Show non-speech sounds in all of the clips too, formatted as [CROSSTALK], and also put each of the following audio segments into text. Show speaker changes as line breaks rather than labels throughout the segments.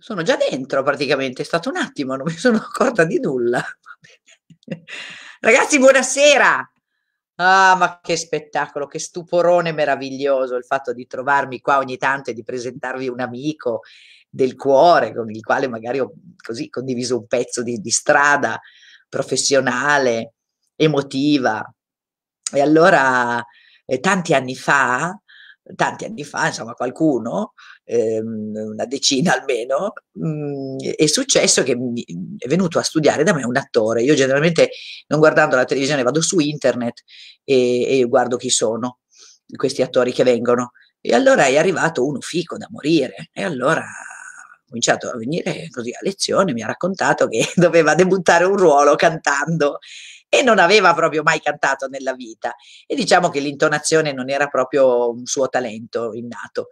sono già dentro praticamente, è stato un attimo, non mi sono accorta di nulla. [LAUGHS] Ragazzi, buonasera! Ah, ma che spettacolo, che stuporone meraviglioso il fatto di trovarmi qua ogni tanto e di presentarvi un amico del cuore con il quale magari ho così condiviso un pezzo di, di strada professionale, emotiva. E allora, eh, tanti anni fa, tanti anni fa, insomma, qualcuno Ehm, una decina almeno, mm, è successo che è venuto a studiare da me un attore. Io generalmente non guardando la televisione vado su internet e, e guardo chi sono questi attori che vengono. E allora è arrivato uno fico da morire. E allora cominciato a venire così a lezione, mi ha raccontato che [LAUGHS] doveva debuttare un ruolo cantando e non aveva proprio mai cantato nella vita e diciamo che l'intonazione non era proprio un suo talento innato.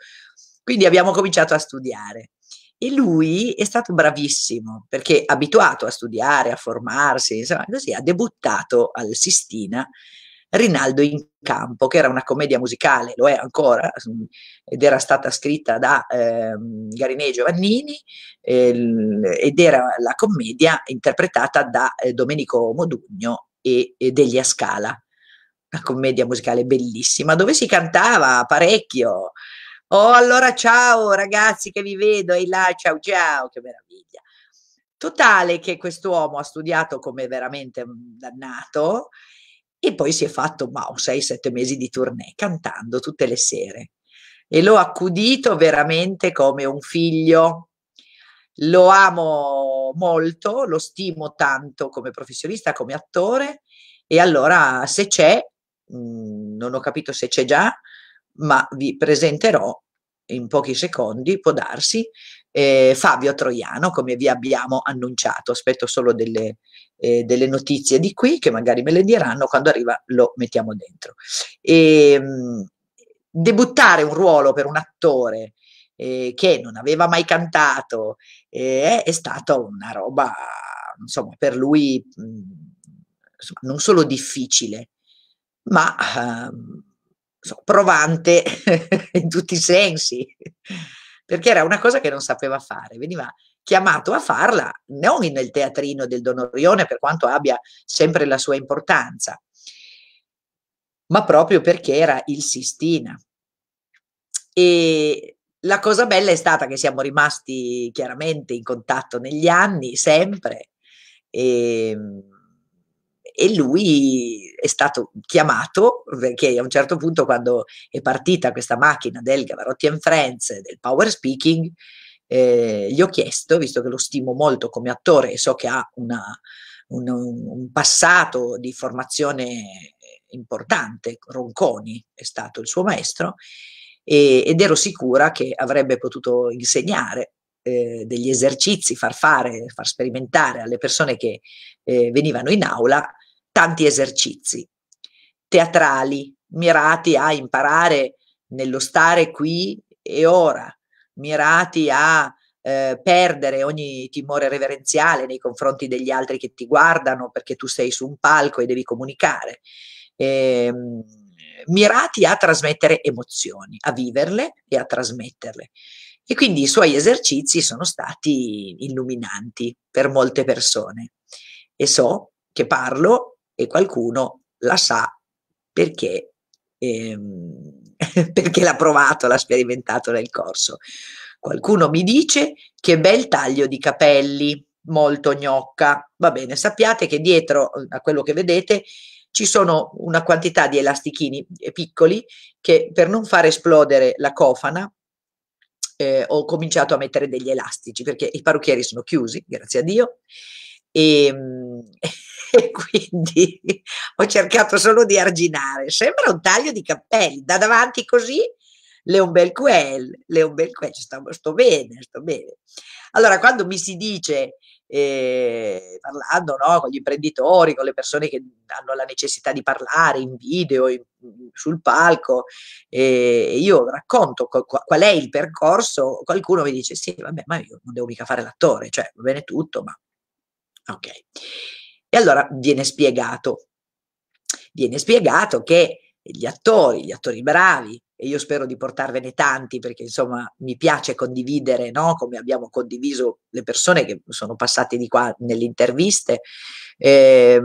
Quindi abbiamo cominciato a studiare. E lui è stato bravissimo perché abituato a studiare, a formarsi, insomma, così ha debuttato al Sistina Rinaldo in campo, che era una commedia musicale, lo è ancora, mm, ed era stata scritta da eh, Garinei Giovannini eh, ed era la commedia interpretata da eh, Domenico Modugno e, e degli Ascala. Una commedia musicale bellissima dove si cantava parecchio, Oh, allora ciao ragazzi che vi vedo, e là, ciao ciao, che meraviglia. Totale che quest'uomo ha studiato come veramente dannato e poi si è fatto ma, un 6-7 mesi di tournée cantando tutte le sere e l'ho accudito veramente come un figlio. Lo amo molto, lo stimo tanto come professionista, come attore e allora se c'è, mh, mm, non ho capito se c'è già, ma vi presenterò in pochi secondi, può darsi, eh, Fabio Troiano, come vi abbiamo annunciato. Aspetto solo delle, eh, delle, notizie di qui, che magari me le diranno, quando arriva lo mettiamo dentro. E, ehm, mh, debuttare un ruolo per un attore eh, che non aveva mai cantato è, eh, è stata una roba, insomma, per lui mh, mm, insomma, non solo difficile, ma... Ehm, so, provante [LAUGHS] in tutti i sensi, perché era una cosa che non sapeva fare, veniva chiamato a farla non nel teatrino del Don Orione, per quanto abbia sempre la sua importanza, ma proprio perché era il Sistina. E la cosa bella è stata che siamo rimasti chiaramente in contatto negli anni, sempre. E ehm, e lui è stato chiamato perché eh, a un certo punto quando è partita questa macchina del Gavarotti and Friends, del power speaking, eh, gli ho chiesto, visto che lo stimo molto come attore e so che ha una, un, un passato di formazione importante, Ronconi è stato il suo maestro, e, ed ero sicura che avrebbe potuto insegnare eh, degli esercizi, far fare, far sperimentare alle persone che eh, venivano in aula tanti esercizi teatrali mirati a imparare nello stare qui e ora, mirati a eh, perdere ogni timore reverenziale nei confronti degli altri che ti guardano perché tu sei su un palco e devi comunicare. Eh, mirati a trasmettere emozioni, a viverle e a trasmetterle. E quindi i suoi esercizi sono stati illuminanti per molte persone. E so che parlo e qualcuno la sa perché, ehm, [LAUGHS] perché l'ha provato, l'ha sperimentato nel corso. Qualcuno mi dice che bel taglio di capelli, molto gnocca. Va bene, sappiate che dietro eh, a quello che vedete ci sono una quantità di elastichini eh, piccoli che per non far esplodere la cofana eh, ho cominciato a mettere degli elastici perché i parrucchieri sono chiusi, grazie a Dio. E, ehm, [LAUGHS] [LAUGHS] e quindi ho cercato solo di arginare. Sembra un taglio di capelli, da davanti così Leon Belquel, Leon Belquel, sto, sto bene, sto bene. Allora, quando mi si dice, eh, parlando no, con gli imprenditori, con le persone che hanno la necessità di parlare in video, in, sul palco, eh, io racconto co- qual è il percorso, qualcuno mi dice, sì, vabbè, ma io non devo mica fare l'attore, cioè va bene tutto, ma ok. E allora viene spiegato, viene spiegato che gli attori, gli attori bravi, e io spero di portarvene tanti perché insomma mi piace condividere, no? come abbiamo condiviso le persone che sono passate di qua nelle interviste, eh,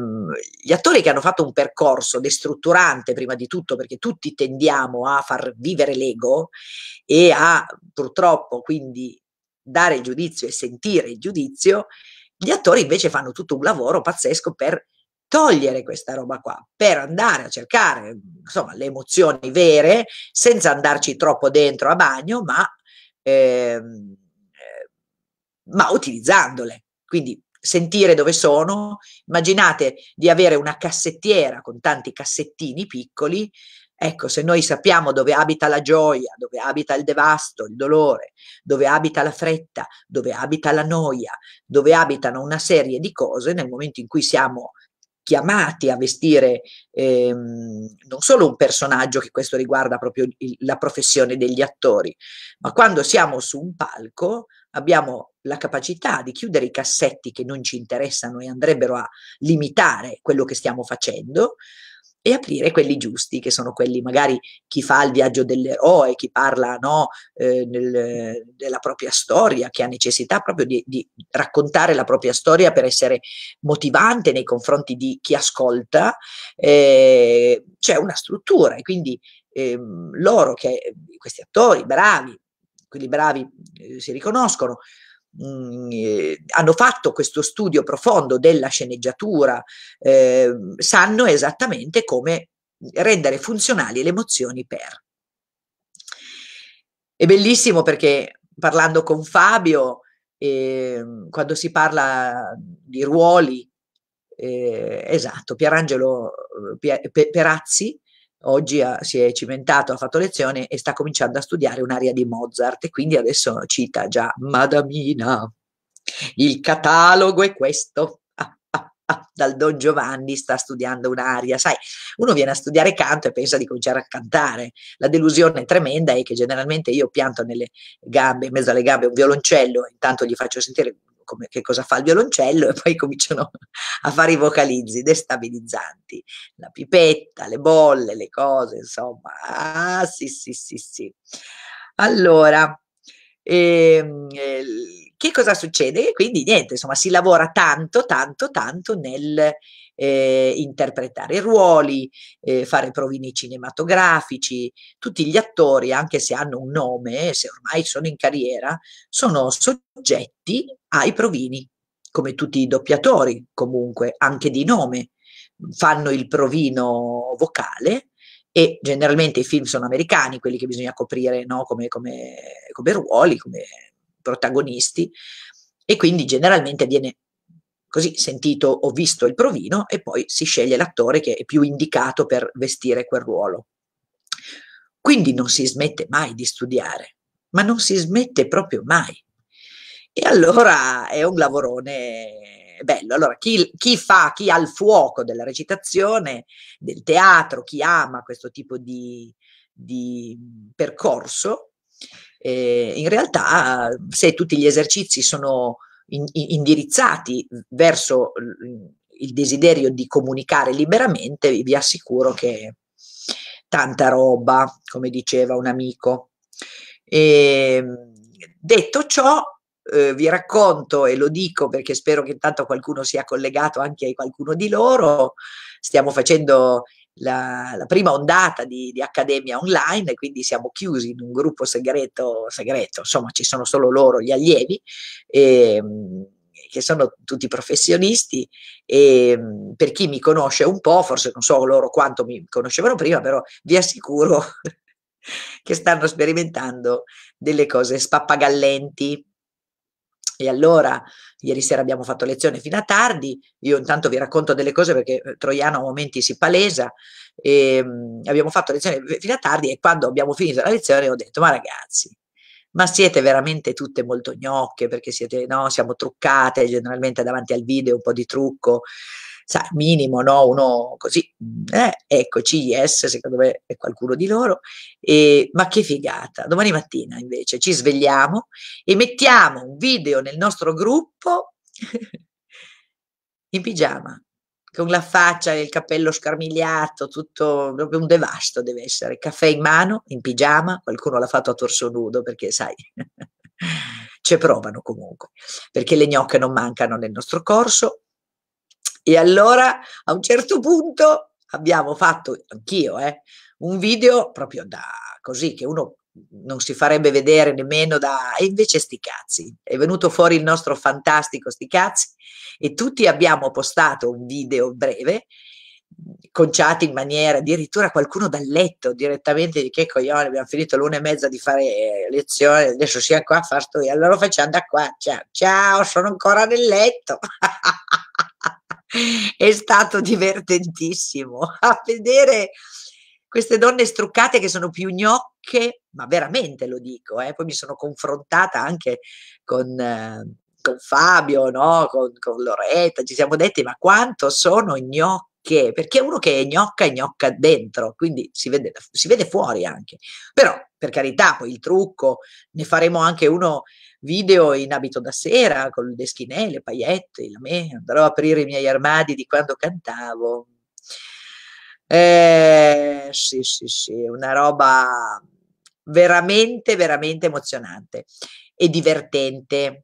gli attori che hanno fatto un percorso destrutturante prima di tutto perché tutti tendiamo a far vivere l'ego e a purtroppo quindi dare il giudizio e sentire il giudizio, gli attori invece fanno tutto un lavoro pazzesco per togliere questa roba qua, per andare a cercare insomma, le emozioni vere, senza andarci troppo dentro a bagno, ma, ehm, eh, ma utilizzandole. Quindi sentire dove sono. Immaginate di avere una cassettiera con tanti cassettini piccoli Ecco, se noi sappiamo dove abita la gioia, dove abita il devasto, il dolore, dove abita la fretta, dove abita la noia, dove abitano una serie di cose, nel momento in cui siamo chiamati a vestire ehm, non solo un personaggio, che questo riguarda proprio il, la professione degli attori, ma quando siamo su un palco abbiamo la capacità di chiudere i cassetti che non ci interessano e andrebbero a limitare quello che stiamo facendo, e aprire quelli giusti, che sono quelli magari chi fa il viaggio dell'eroe, chi parla no, eh, nel, della propria storia, che ha necessità proprio di, di, raccontare la propria storia per essere motivante nei confronti di chi ascolta, eh, c'è una struttura e quindi eh, loro, che, questi attori bravi, quelli bravi eh, si riconoscono, Mm, hanno fatto questo studio profondo della sceneggiatura eh, sanno esattamente come rendere funzionali le emozioni per. È bellissimo perché parlando con Fabio, eh, quando si parla di ruoli, eh, esatto, Pierangelo eh, Perazzi oggi ha, eh, si è cimentato, ha fatto lezione e sta cominciando a studiare un'aria di Mozart e quindi adesso cita già Madamina. Il catalogo è questo. Ah, ah, ah, dal Don Giovanni sta studiando un'aria, sai, uno viene a studiare canto e pensa di cominciare a cantare. La delusione tremenda è che generalmente io pianto nelle gambe, in mezzo alle gambe, un violoncello, intanto gli faccio sentire come, che cosa fa il violoncello [LAUGHS] e poi cominciano a fare i vocalizzi destabilizzanti, la pipetta, le bolle, le cose, insomma. Ah, sì, sì, sì, sì. Allora, ehm, ehm che cosa succede? Quindi niente, insomma, si lavora tanto, tanto, tanto nel eh, interpretare ruoli, eh, fare provini cinematografici. Tutti gli attori, anche se hanno un nome, se ormai sono in carriera, sono soggetti ai provini, come tutti i doppiatori comunque, anche di nome. Fanno il provino vocale e generalmente i film sono americani, quelli che bisogna coprire no? come, come, come ruoli, come protagonisti, e quindi generalmente viene Così sentito ho visto il provino e poi si sceglie l'attore che è più indicato per vestire quel ruolo. Quindi non si smette mai di studiare, ma non si smette proprio mai. E allora è un lavorone bello. Allora, chi, chi, fa, chi ha il fuoco della recitazione, del teatro, chi ama questo tipo di, di percorso, eh, in realtà se tutti gli esercizi sono in, indirizzati verso il desiderio di comunicare liberamente, vi assicuro che tanta roba, come diceva un amico. E, ehm, detto ciò, eh, vi racconto e lo dico perché spero che intanto qualcuno sia collegato anche a qualcuno di loro. Stiamo facendo la, la prima ondata di, di, Accademia Online, quindi siamo chiusi in un gruppo segreto, segreto, insomma ci sono solo loro, gli allievi, e, ehm, che sono tutti professionisti e ehm, per chi mi conosce un po', forse non so loro quanto mi conoscevano prima, però vi assicuro [LAUGHS] che stanno sperimentando delle cose spappagallenti e allora, ieri sera abbiamo fatto lezione fino a tardi, io intanto vi racconto delle cose perché eh, Troiano a momenti si palesa, e, um, abbiamo fatto lezione fino a tardi e quando abbiamo finito la lezione ho detto, ma ragazzi, ma siete veramente tutte molto gnocche perché siete, no, siamo truccate generalmente davanti al video, un po' di trucco, sai, minimo, no? Uno così, mm, eh, eccoci, yes, secondo me è qualcuno di loro, e, ma che figata. Domani mattina invece ci svegliamo e mettiamo un video nel nostro gruppo [LAUGHS] in pigiama, con la faccia e il cappello scarmigliato, tutto proprio un devasto deve essere, caffè in mano, in pigiama, qualcuno l'ha fatto a torso nudo perché sai, [LAUGHS] ci provano comunque, perché le gnocche non mancano nel nostro corso, e allora a un certo punto abbiamo fatto, anch'io, eh, un video proprio da così che uno non si farebbe vedere nemmeno da... E invece sti cazzi, è venuto fuori il nostro fantastico sti cazzi e tutti abbiamo postato un video breve conciati in maniera addirittura qualcuno dal letto direttamente di che coglione abbiamo finito l'una e mezza di fare eh, lezione adesso sia qua a far studiare allora facciamo da qua ciao, ciao sono ancora nel letto [LAUGHS] è stato divertentissimo a vedere queste donne struccate che sono più gnocche, ma veramente lo dico, eh? poi mi sono confrontata anche con, eh, con Fabio, no? con, con Loretta, ci siamo detti ma quanto sono gnocche perché? Perché è uno che è gnocca e gnocca dentro, quindi si vede, si vede fuori anche. Però, per carità, poi il trucco, ne faremo anche uno video in abito da sera, con le schinelle, le paillette, la me, andrò a aprire i miei armadi di quando cantavo. Eh, sì, sì, sì, una roba veramente, veramente emozionante e divertente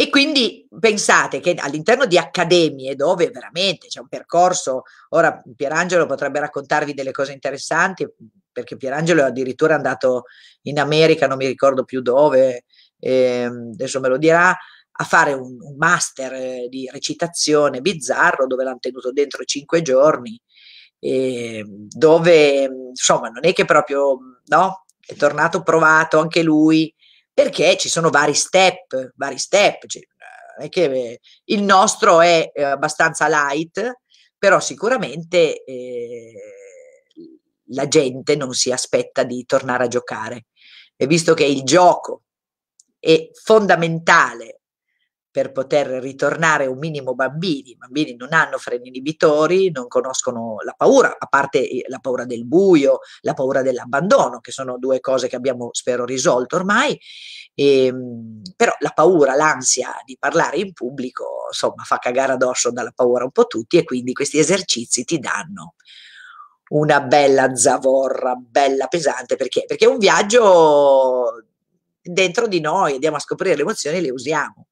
e quindi pensate che all'interno di accademie dove veramente c'è un percorso, ora Pierangelo potrebbe raccontarvi delle cose interessanti, perché Pierangelo è addirittura andato in America, non mi ricordo più dove, eh, adesso me lo dirà, a fare un, un master eh, di recitazione bizzarro dove l'hanno tenuto dentro cinque giorni, eh, dove insomma non è che proprio, no, è tornato provato anche lui perché ci sono vari step, vari step, cioè, che eh, il nostro è eh, abbastanza light, però sicuramente eh, la gente non si aspetta di tornare a giocare. E visto che il gioco è fondamentale per poter ritornare un minimo bambini. I bambini non hanno freni inibitori, non conoscono la paura, a parte eh, la paura del buio, la paura dell'abbandono, che sono due cose che abbiamo, spero, risolto ormai. E, ehm, però la paura, l'ansia di parlare in pubblico, insomma, fa cagare addosso dalla paura un po' tutti e quindi questi esercizi ti danno una bella zavorra, bella pesante, perché? Perché è un viaggio dentro di noi, andiamo a scoprire le emozioni e le usiamo.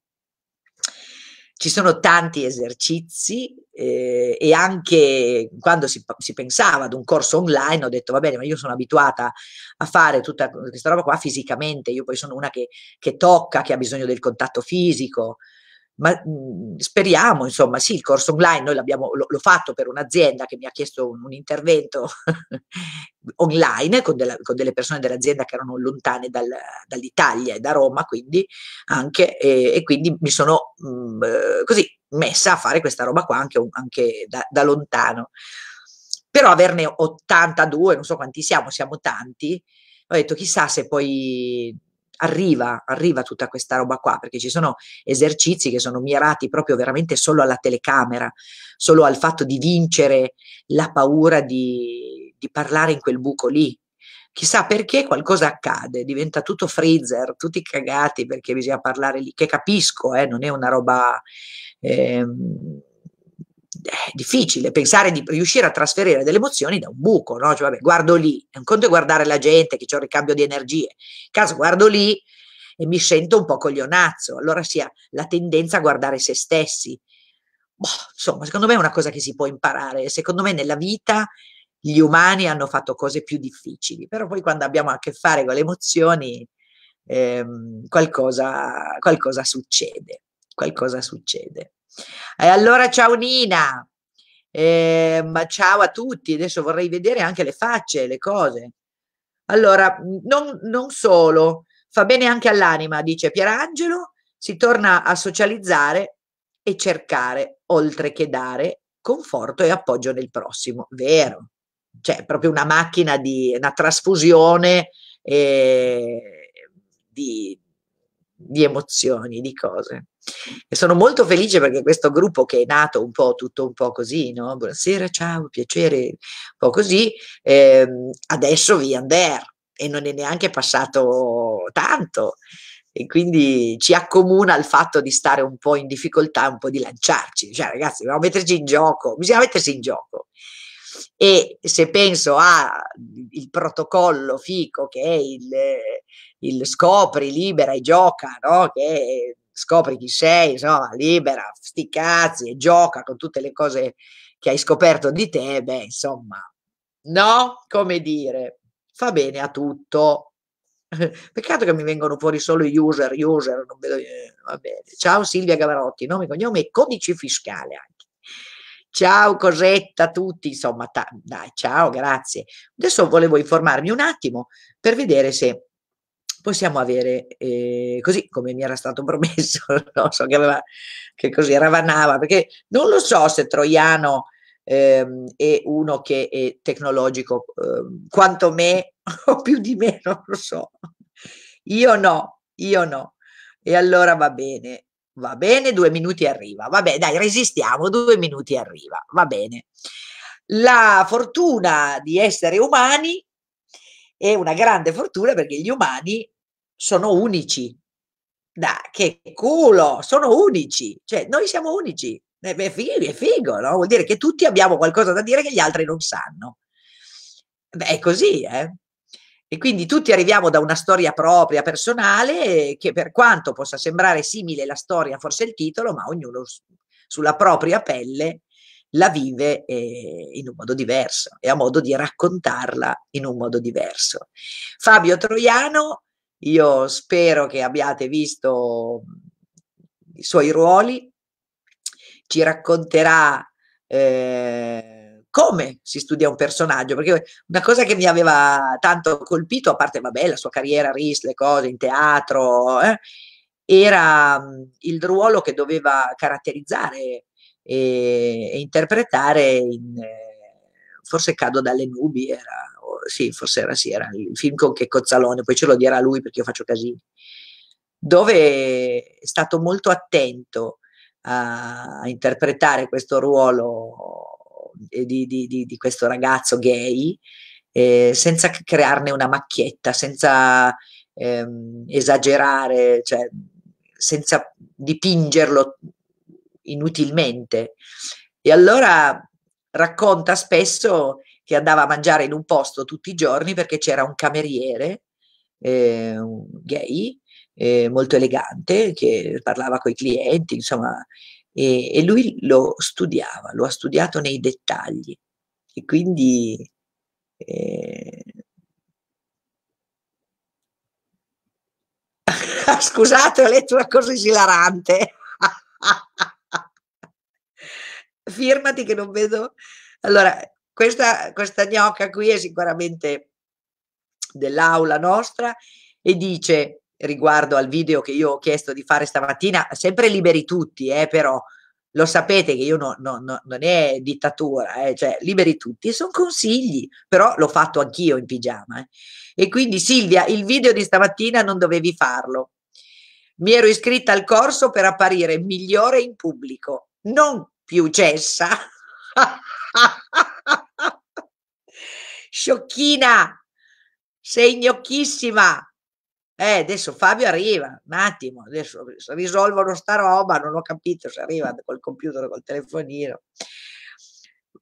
Ci sono tanti esercizi eh, e anche quando si, si, pensava ad un corso online ho detto va bene, ma io sono abituata a fare tutta questa roba qua fisicamente, io poi sono una che, che tocca, che ha bisogno del contatto fisico, ma mhmm, speriamo, insomma, sì, il corso online, noi l'abbiamo, l'ho fatto per un'azienda che mi ha chiesto un, un intervento [LAUGHS] online con, della, con, delle persone dell'azienda che erano lontane dal, dall'Italia e da Roma, quindi anche, e, e quindi mi sono mh, mhmm, così messa a fare questa roba qua anche, anche da, da lontano. Però averne 82, non so quanti siamo, siamo tanti, ho detto chissà se poi arriva, arriva tutta questa roba qua, perché ci sono esercizi che sono mirati proprio veramente solo alla telecamera, solo al fatto di vincere la paura di, di parlare in quel buco lì, chissà perché qualcosa accade, diventa tutto freezer, tutti cagati perché bisogna parlare lì, che capisco, eh, non è una roba... Eh, è difficile pensare di riuscire a trasferire delle emozioni da un buco, no? Cioè, vabbè, guardo lì, è un conto è guardare la gente che c'è un ricambio di energie, in caso guardo lì e mi sento un po' coglionazzo, allora si ha la tendenza a guardare se stessi. Boh, insomma, secondo me è una cosa che si può imparare, secondo me nella vita gli umani hanno fatto cose più difficili, però poi quando abbiamo a che fare con le emozioni ehm, qualcosa, qualcosa succede, qualcosa succede. E allora ciao Nina, eh, ma ciao a tutti, adesso vorrei vedere anche le facce, le cose. Allora, non, non solo, fa bene anche all'anima, dice Pierangelo, si torna a socializzare e cercare, oltre che dare, conforto e appoggio nel prossimo, vero? Cioè, proprio una macchina di una trasfusione eh, di, di emozioni, di cose. E sono molto felice perché questo gruppo che è nato un po' tutto un po' così, no? Buonasera, ciao, piacere, un po' così, ehm, adesso vi andare e non è neanche passato tanto. E quindi ci accomuna il fatto di stare un po' in difficoltà, un po' di lanciarci. Cioè, ragazzi, dobbiamo metterci in gioco, bisogna mettersi in gioco. E se penso al protocollo FICO, che è il, eh, il scopri, libera e gioca, no? che scopri chi sei, insomma, libera, sti cazzi e gioca con tutte le cose che hai scoperto di te, beh, insomma, no, come dire, fa bene a tutto. [LAUGHS] Peccato che mi vengono fuori solo gli user, user, non vedo, eh, va bene. Ciao Silvia Gavarotti, nome e cognome e codice fiscale anche. Ciao Cosetta a tutti, insomma, ta- dai, ciao, grazie. Adesso volevo informarmi un attimo per vedere se possiamo avere, eh, così come mi era stato [LAUGHS] promesso, no? so che, aveva, che così ravanava, perché non lo so se Troiano ehm, è uno che è tecnologico ehm, quanto me [LAUGHS] o più di me, non lo so. Io no, io no. E allora va bene, va bene, due minuti arriva, va bene, dai, resistiamo, due minuti arriva, va bene. La fortuna di essere umani è una grande fortuna perché gli umani sono unici. Da, che culo, sono unici, cioè noi siamo unici, è figo, è figo no? vuol dire che tutti abbiamo qualcosa da dire che gli altri non sanno. Beh, è così, eh? E quindi tutti arriviamo da una storia propria, personale, che per quanto possa sembrare simile la storia, forse il titolo, ma ognuno sulla propria pelle la vive eh, in un modo diverso e ha modo di raccontarla in un modo diverso. Fabio Troiano io spero che abbiate visto mhmm, i suoi ruoli, ci racconterà eh, come si studia un personaggio, perché una cosa che mi aveva tanto colpito, a parte vabbè, la sua carriera, RIS, le cose in teatro, eh, era mhmm, il ruolo che doveva caratterizzare e, e interpretare in, eh, forse Cado dalle nubi, era sì, forse era, sì, era il film con Che Cozzalone, poi ce lo dirà lui perché io faccio casino, dove è stato molto attento a, a interpretare questo ruolo eh, di, di, di, di questo ragazzo gay eh, senza crearne una macchietta, senza ehm, esagerare, cioè, senza dipingerlo inutilmente. E allora racconta spesso che andava a mangiare in un posto tutti i giorni perché c'era un cameriere eh, un gay eh, molto elegante che parlava con i clienti, insomma, e, e, lui lo studiava, lo ha studiato nei dettagli e quindi eh... [LAUGHS] Scusate, ho letto una cosa esilarante. [LAUGHS] Firmati che non vedo. Allora, questa, questa gnocca qui è sicuramente dell'aula nostra e dice riguardo al video che io ho chiesto di fare stamattina, sempre liberi tutti, eh, però lo sapete che io no, no, no, non è dittatura, eh, cioè liberi tutti, sono consigli, però l'ho fatto anch'io in pigiama. Eh. E quindi Silvia, il video di stamattina non dovevi farlo. Mi ero iscritta al corso per apparire migliore in pubblico, non più cessa. [LAUGHS] sciocchina, sei gnocchissima. Eh, adesso Fabio arriva, un attimo, adesso risolvono sta roba, non ho capito se arriva col computer o col telefonino.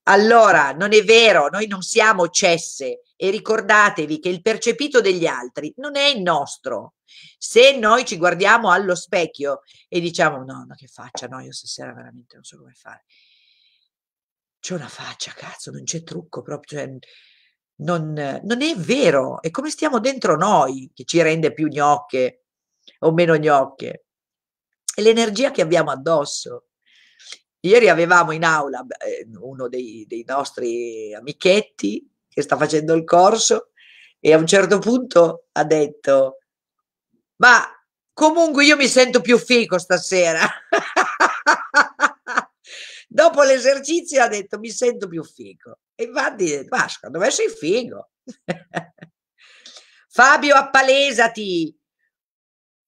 Allora, non è vero, noi non siamo cesse e ricordatevi che il percepito degli altri non è il nostro. Se noi ci guardiamo allo specchio e diciamo no, no, che faccia, no, io stasera veramente non so come fare. C'è una faccia, cazzo, non c'è trucco proprio, cioè, non, non è vero, è come stiamo dentro noi che ci rende più gnocche o meno gnocche, è l'energia che abbiamo addosso. Ieri avevamo in aula eh, uno dei, dei nostri amichetti che sta facendo il corso e a un certo punto ha detto, ma comunque io mi sento più fico stasera. [LAUGHS] Dopo l'esercizio ha detto mi sento più figo. E va a dire Pasqua dove sei figo. [LAUGHS] Fabio, appalesati.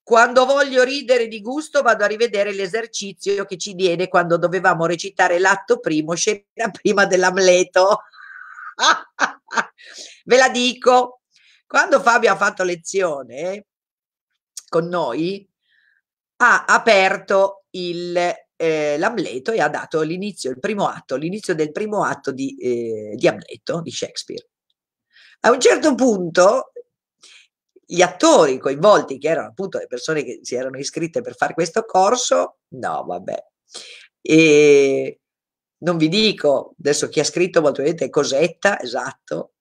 Quando voglio ridere di gusto vado a rivedere l'esercizio che ci diede quando dovevamo recitare l'atto primo, scena [LAUGHS] prima dell'Amleto. [LAUGHS] Ve la dico, quando Fabio ha fatto lezione eh, con noi, ha aperto il eh, l'Amleto e ha dato l'inizio, il primo atto, l'inizio del primo atto di, eh, di Amleto, di Shakespeare. A un certo punto gli attori coinvolti, che erano appunto le persone che si erano iscritte per fare questo corso, no, vabbè. E non vi dico adesso chi ha scritto, molto vedete Cosetta, esatto,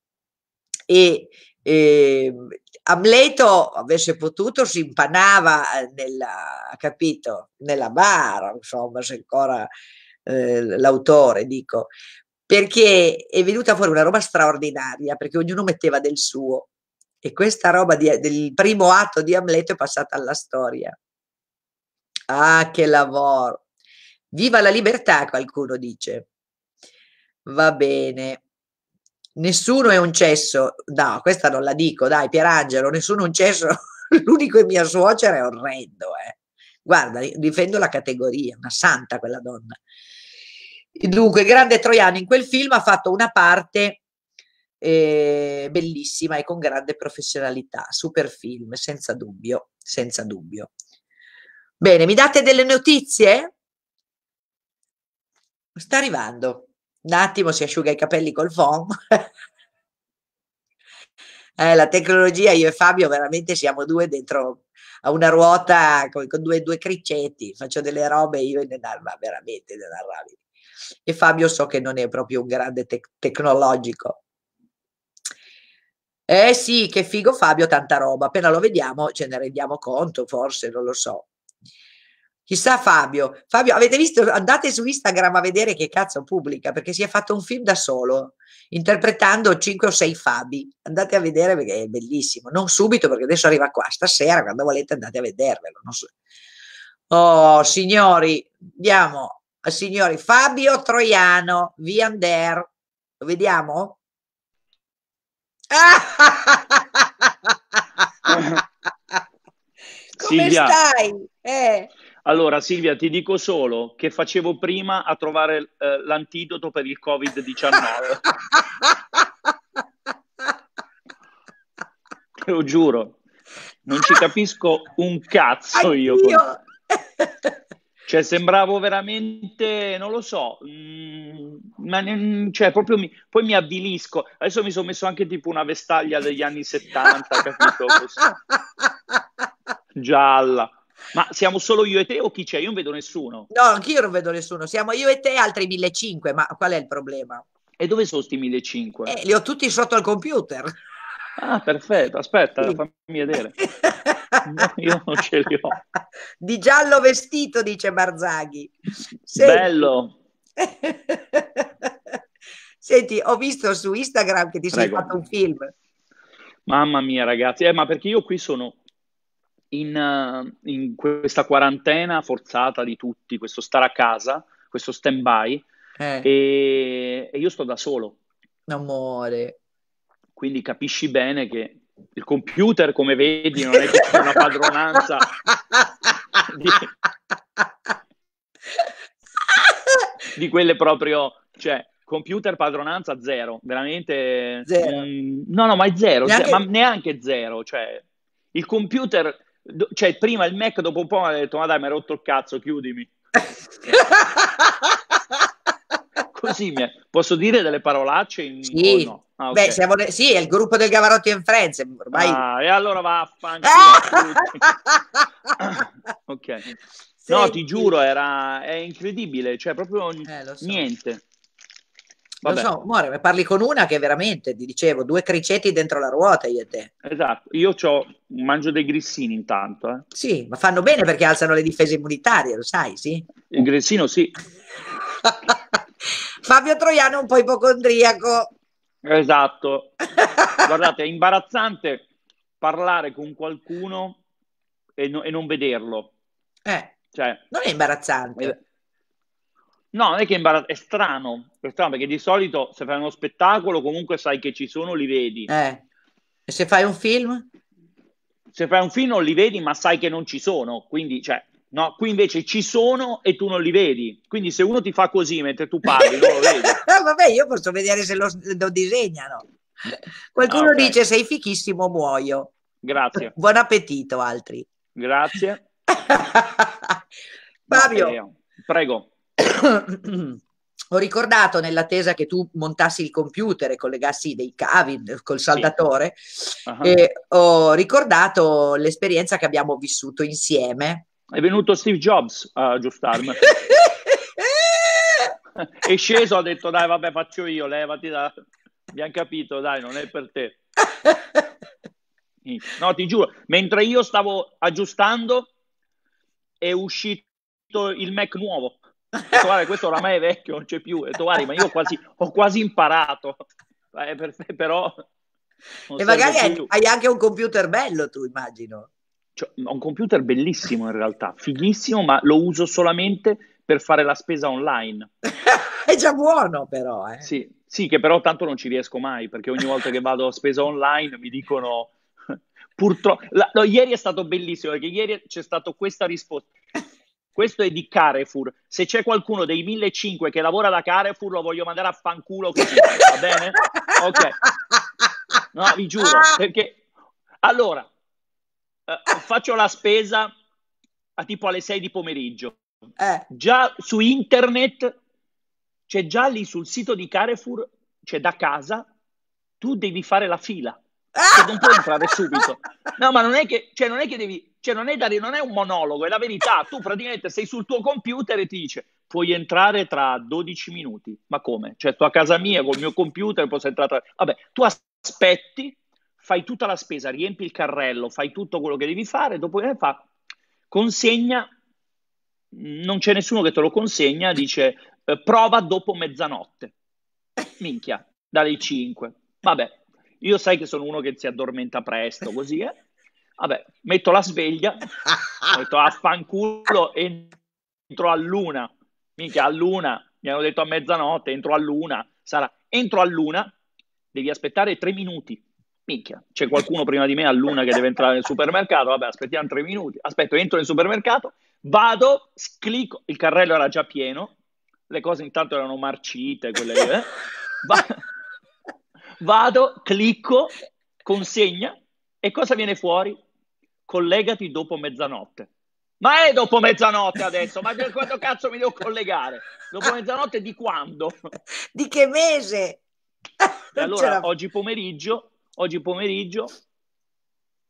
e e ehm, Amleto avesse potuto si impanava eh, nella, capito, nella bara, insomma, se ancora eh, l'autore, dico, perché è venuta fuori una roba straordinaria, perché ognuno metteva del suo. E questa roba di, del primo atto di Amleto è passata alla storia. Ah, che lavoro! Viva la libertà, qualcuno dice. Va bene nessuno è un cesso, no, questa non la dico, dai Pierangelo, nessuno è un cesso, [LAUGHS] l'unico è mia suocera è orrendo, eh. guarda, difendo la categoria, una santa quella donna. Dunque, Grande Troiano in quel film ha fatto una parte eh, bellissima e con grande professionalità, super film, senza dubbio, senza dubbio. Bene, mi date delle notizie? Sta arrivando. Un attimo si asciuga i capelli col foam. [LAUGHS] eh, la tecnologia, io e Fabio veramente siamo due dentro a una ruota con, con due, due criccetti, faccio delle robe io e Nenar, ma veramente Nenar E Fabio so che non è proprio un grande te- tecnologico. Eh sì, che figo Fabio, tanta roba. Appena lo vediamo ce ne rendiamo conto, forse, non lo so. Chissà Fabio. Fabio, avete visto? Andate su Instagram a vedere che cazzo pubblica, perché si è fatto un film da solo, interpretando 5 o 6 Fabi. Andate a vedere perché è bellissimo. Non subito, perché adesso arriva qua, stasera, quando volete andate a vedervelo. So. Oh, signori, andiamo. Eh, signori, Fabio Troiano, Viander. Lo vediamo? [LAUGHS] [LAUGHS] Come Silvia. stai? Eh.
Allora Silvia, ti dico solo che facevo prima a trovare eh, l'antidoto per il Covid-19. [LAUGHS] Te lo giuro, non ci capisco un cazzo io. Con... [LAUGHS] Cioè, sembravo veramente, non lo so, mh, mm, ma ne, cioè, proprio mi, poi mi avvilisco. Adesso mi sono messo anche tipo una vestaglia degli anni 70, capito? Così. [LAUGHS] Gialla. Ma siamo solo io e te o chi c'è? Io non vedo nessuno.
No, anch'io non vedo nessuno. Siamo io e te, altri 1500, ma qual è il problema? E dove sono sti 1500? Eh, li ho tutti sotto al computer. Ah, perfetto, aspetta, sì. fammi vedere. [LAUGHS] No, io non ce li ho. Di giallo vestito, dice Barzaghi. Senti.
Bello. [LAUGHS]
Senti, ho visto su Instagram che ti Prego. sei fatto un film.
Mamma mia, ragazzi, eh, ma perché io qui sono
in, eh, in
questa quarantena forzata di tutti, questo stare a casa, questo stand by, eh. e, e io sto da solo. Amore. Quindi capisci bene che il computer, come vedi, non è che c'è una padronanza [LAUGHS] di, di quelle proprio, cioè, computer padronanza zero, veramente zero. Mh, no, no, ma è zero, neanche... Zero, ma neanche zero, cioè il computer do, cioè prima il Mac dopo un po' mi ha detto ma dai mi hai rotto il cazzo, chiudimi.
[LAUGHS] Così mi è. posso dire delle parolacce? In... Sì. Oh, no. ah, okay. Beh, siamo ne... sì, è il gruppo del Gavarotti in Friends. Ormai... Ah, e allora vaffanculo.
[LAUGHS] ok. Senti.
No, ti giuro,
era... è incredibile, cioè proprio eh, so. niente.
Vabbè. Lo so, amore, ma parli con una che veramente, ti dicevo, due criceti dentro la ruota io e te. Esatto, io ho, mangio dei grissini intanto. Eh. Sì, ma fanno bene perché alzano le difese immunitarie, lo sai, sì? Il grissino sì. [LAUGHS] Fabio Troiano è un po' ipocondriaco. Esatto. Guardate,
è imbarazzante parlare con qualcuno e, no, e non vederlo. Eh, cioè,
non è imbarazzante. Eh,
No, non è che è imbarazzato, è strano, è strano perché di solito se fai uno spettacolo comunque sai che ci sono, li vedi. Eh. E se fai un film? Se fai un film non li vedi ma sai che non ci sono, quindi cioè, no, qui invece ci sono e tu non li vedi. Quindi se uno ti fa così mentre tu
parli, non lo vedi. [LAUGHS] Vabbè, io posso vedere se lo, lo disegnano. Qualcuno ah, okay. dice sei fichissimo, muoio. Grazie. [LAUGHS] Buon appetito altri. Grazie. [LAUGHS] Fabio. No, prego ho ricordato nell'attesa che tu montassi il computer e collegassi dei cavi eh, col saldatore, sì. uh-huh. e ho ricordato l'esperienza che abbiamo vissuto insieme. È venuto Steve Jobs a aggiustarmi. [LAUGHS] è
sceso, ha detto dai vabbè faccio io, levati da... Abbiamo capito, dai, non è per te. [LAUGHS] No, ti giuro, mentre io stavo aggiustando è uscito il Mac nuovo detto, guarda, questo oramai è vecchio, non c'è più. Ho detto, guarda, ma io ho quasi, ho quasi imparato. Eh, per, però... E magari hai, hai anche un computer bello, tu immagino. Cioè, un computer bellissimo in realtà, fighissimo, ma lo uso solamente per fare la spesa online.
[LAUGHS] è già buono però, eh.
Sì, sì, che però tanto non ci riesco mai, perché ogni volta che vado a spesa online mi dicono... [LAUGHS] Purtroppo, no, ieri è stato bellissimo perché ieri c'è stata questa risposta. Questo è di Carrefour. Se c'è qualcuno dei 1.500 che lavora da Carrefour, lo voglio mandare a fanculo così, va bene? Ok. No, vi giuro, perché... Allora, eh, faccio la spesa a tipo alle 6 di pomeriggio. Eh. Già su internet, cioè già lì sul sito di Carrefour, cioè da casa, tu devi fare la fila. Cioè, ah! non puoi entrare subito. [LAUGHS] No, ma non è che, cioè, non è che devi, cioè, non è, da, non è un monologo, è la verità. Tu praticamente sei sul tuo computer e ti dice puoi entrare tra 12 minuti. Ma come? Cioè, sto a casa mia col mio computer, posso entrare tra... Vabbè, tu aspetti, fai tutta la spesa, riempi il carrello, fai tutto quello che devi fare, dopo che eh, fa consegna, non c'è nessuno che te lo consegna, dice eh, prova dopo mezzanotte. Minchia, dalle 5. Vabbè, io sai che sono uno che si addormenta presto, così eh. Vabbè, metto la sveglia, ho affanculo, entro a luna, minchia a luna, mi hanno detto a mezzanotte, entro a luna, sarà, entro a luna, devi aspettare tre minuti, minchia, c'è qualcuno prima di me a luna che deve entrare nel supermercato, vabbè aspettiamo tre minuti, aspetto, entro nel supermercato, vado, clicco, il carrello era già pieno, le cose intanto erano marcite, quelle... Eh. Va- Vado, clicco, consegna e cosa viene fuori? Collegati dopo mezzanotte. Ma è dopo mezzanotte adesso, ma quando cazzo mi devo collegare? Dopo mezzanotte di quando? Di che mese? E allora oggi pomeriggio, oggi pomeriggio,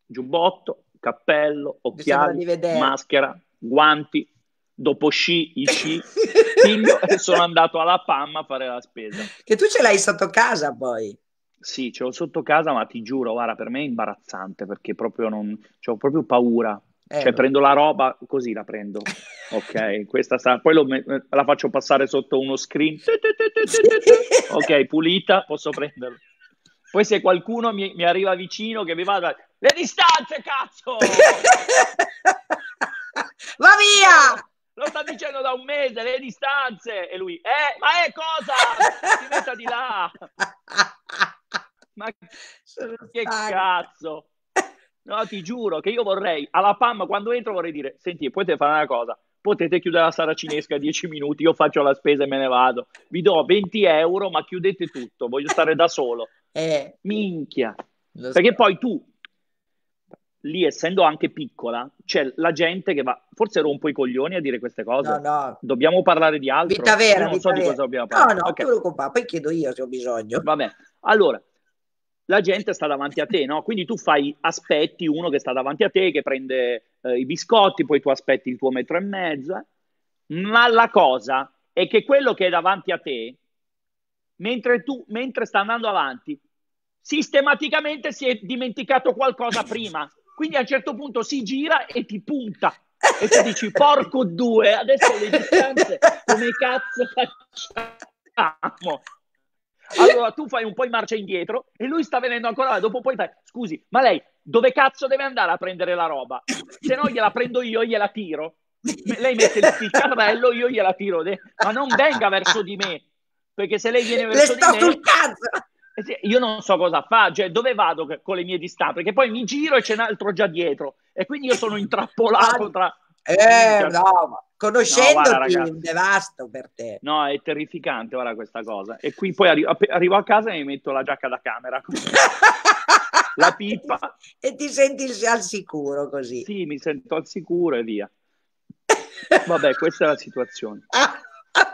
giubbotto, cappello, occhiali, maschera, guanti, dopo sci, i sci, [LAUGHS] figlio, e sono andato alla PAM a fare la spesa. Che tu ce l'hai sotto casa poi. Sì, ce l'ho sotto casa, ma ti giuro, guarda, per me è imbarazzante perché proprio non... ho proprio paura. Eh, cioè, no. prendo la roba così la prendo. [LAUGHS] Ok, questa sarà. poi me... la faccio passare sotto uno screen. [LAUGHS] Ok, pulita, posso prenderla. Poi se qualcuno mi, mi arriva vicino che mi vada... Le distanze, cazzo! [LAUGHS] Va via! Lo sta dicendo da un mese, le distanze! E lui, eh, ma è cosa? Si metta di là! Ma Sono che stanca. cazzo? No, ti giuro che io vorrei, alla PAM quando entro vorrei dire, senti, potete fare una cosa, potete chiudere la sala cinesca 10 minuti, io faccio la spesa e me ne vado. Vi do 20 euro, ma chiudete tutto, voglio stare da solo. [LAUGHS] Eh, Minchia. Perché poi tu, lì essendo anche piccola, c'è la gente che va, forse rompo i coglioni a dire queste cose. No, no. Dobbiamo parlare di altro. Vita vera, non vita so vera. di cosa dobbiamo parlare. No, no, okay. poi chiedo io se ho bisogno. Vabbè, allora, la gente sta davanti a te, no? Quindi tu fai, aspetti uno che sta davanti a te, che prende eh, i biscotti, poi tu aspetti il tuo metro e mezzo. Eh. Ma la cosa è che quello che è davanti a te, mentre tu, mentre sta andando avanti, sistematicamente si è dimenticato qualcosa prima. Quindi a un certo punto si gira e ti punta. E tu dici, porco due, adesso le distanze, come cazzo facciamo? Allora tu fai un po' in marcia indietro e lui sta venendo ancora là. Dopo poi fai, scusi, ma lei dove cazzo deve andare a prendere la roba? Se no gliela prendo io e gliela tiro. Lei mette il, il io gliela tiro. Ma non venga verso di me, perché se lei viene verso Le di me... sul cazzo! Eh io non so cosa fa, cioè dove vado con le mie distanze, perché poi mi giro e c'è un altro già dietro. E quindi io sono intrappolato tra... Eh, no, ma conoscendoti no, guarda, un devasto per te. No, è terrificante ora questa cosa. E qui poi arri- arrivo a casa e mi metto la giacca da camera. [LAUGHS] la pipa. E ti senti al sicuro così. Sì, mi sento al sicuro e via.
[LAUGHS] Vabbè, questa è la situazione. Ah.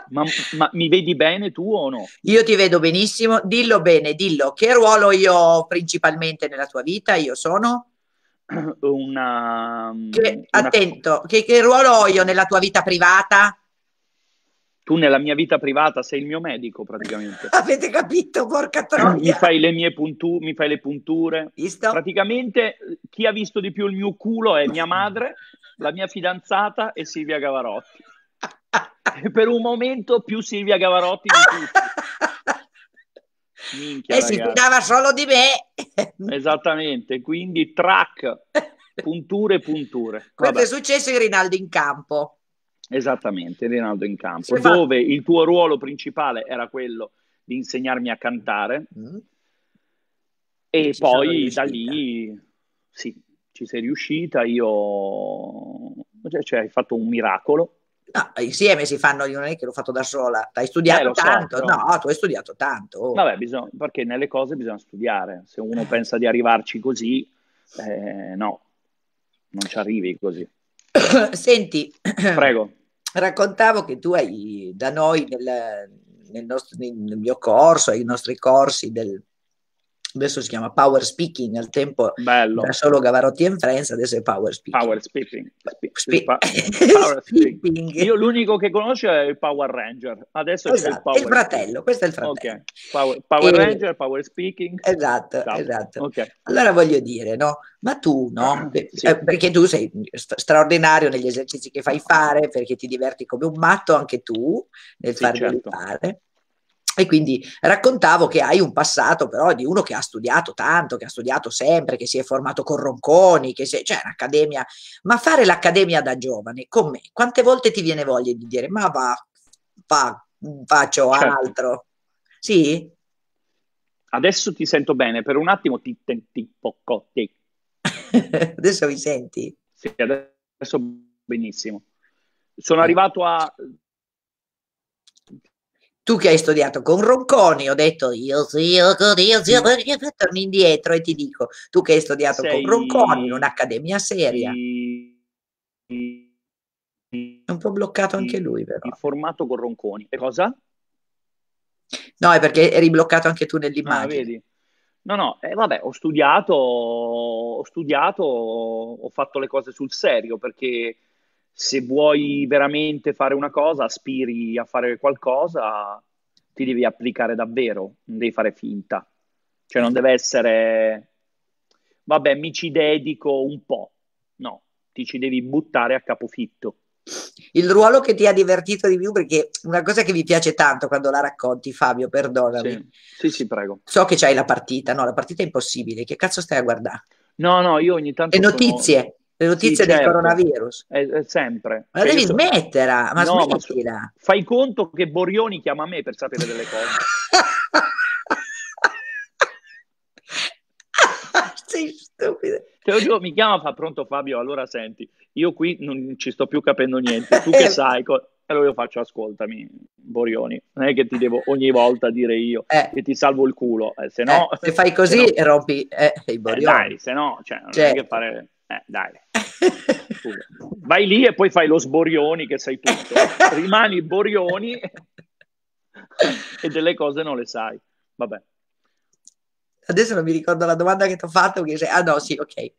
Ma, ma, mi vedi bene tu o no? Io ti vedo benissimo, dillo bene, dillo che ruolo io ho principalmente nella tua vita, io sono? una... Che, una... Attento, che, che ruolo ho io nella tua vita privata?
tu nella mia vita privata sei il mio medico praticamente. [LAUGHS] Avete
capito, porca troia. Mi
fai le mie puntu- mi fai le punture. Visto? Praticamente eh, chi ha visto di più il mio culo è mia madre, la mia fidanzata e Silvia Gavarotti. [LAUGHS] e per un momento più Silvia Gavarotti di
tutti. [LAUGHS]
Minchia, e ragazzi. si fidava
solo di me.
Esattamente, quindi track, punture, punture. [LAUGHS] Vabbè. è
successo in Rinaldo
in campo. Esattamente, Rinaldo in campo, si dove fa... il tuo ruolo principale era quello di insegnarmi a cantare mm. e ci poi da lì sì, ci sei riuscita, io cioè, cioè, hai fatto un miracolo No, insieme si fanno, io non è che l'ho fatto da sola, hai studiato eh, tanto, so, però...
no, tu hai studiato tanto.
Oh. Vabbè, bisogna, perché nelle cose bisogna studiare, se uno eh. pensa di arrivarci
così, eh, no, non ci arrivi così. [COUGHS] Senti, [COUGHS] prego. Raccontavo che tu hai da noi nel, nel, nostro, nel mio corso, ai nostri corsi del adesso si chiama Power Speaking, al tempo Bello. era solo Gavarotti in Friends, adesso è Power Speaking. Power Speaking. Spe- pa- power [LAUGHS] speaking.
Io l'unico che conosco è il Power Ranger, adesso esatto. c'è il esatto, Power. È il fratello, questo è il fratello. Okay. Power, power e... Ranger,
Power Speaking. Esatto, esatto. esatto. Okay. Allora voglio dire, no? Ma tu, no? Ah, sì. Eh, perché tu sei straordinario negli esercizi che fai fare, perché ti diverti come un matto anche tu nel sì, farli certo. fare. E quindi raccontavo che hai un passato però di uno che ha studiato tanto, che ha studiato sempre, che si è formato con Ronconi, che c'è cioè, un'accademia, ma fare l'accademia da giovane, con me, quante volte ti viene voglia di dire ma va, va faccio certo.
altro? Sì? Adesso ti sento bene, per un attimo ti senti poco te. [LAUGHS] adesso mi senti? Sì, adesso benissimo.
Sono eh. arrivato a tu che hai studiato con Ronconi, ho detto io zio, io zio, torni indietro e ti dico, tu che hai studiato Sei... con Ronconi in un'accademia seria.
È un po' bloccato anche lui, però. Formato con Ronconi.
E cosa? No, è perché eri bloccato anche tu ah, nell'immagine.
No, no, eh, vabbè, ho studiato, ho studiato, ho fatto le cose sul serio perché se vuoi veramente fare una cosa, aspiri a fare qualcosa, ti devi applicare davvero, non devi fare finta. Cioè non deve essere, vabbè, mi ci dedico un po'. No, ti ci devi buttare a capofitto.
Il ruolo che ti ha divertito di più, perché una cosa che mi piace tanto quando la racconti, Fabio, perdonami. Sì, sì, sì prego. So che c'hai la partita, no, la partita è impossibile. Che cazzo stai a guardare?
No, no, io ogni tanto... E notizie.
Le notizie sì, del certo.
coronavirus. È, eh, è eh, sempre. Ma cioè, devi
smetterla, ma no, smettila. Ma
fai conto che Borioni chiama me per sapere delle cose. [LAUGHS] Sei stupido. Te lo dico, mi chiama, fa pronto Fabio, allora senti, io qui non ci sto più capendo niente, tu che eh. sai... Co- allora io faccio, ascoltami, Borioni, non è che ti devo ogni volta dire io eh, che ti salvo il culo, eh, se no... Eh, se fai [LAUGHS] così se no, rompi i Borioni. dai, se no, cioè, non certo. è che fare... Eh, dai. Vai lì e poi fai lo sborioni che sai tutto. Rimani borioni e delle cose non le sai.
Vabbè. Adesso non mi ricordo la domanda che ti ho fatto. sei... Ah no, sì, ok.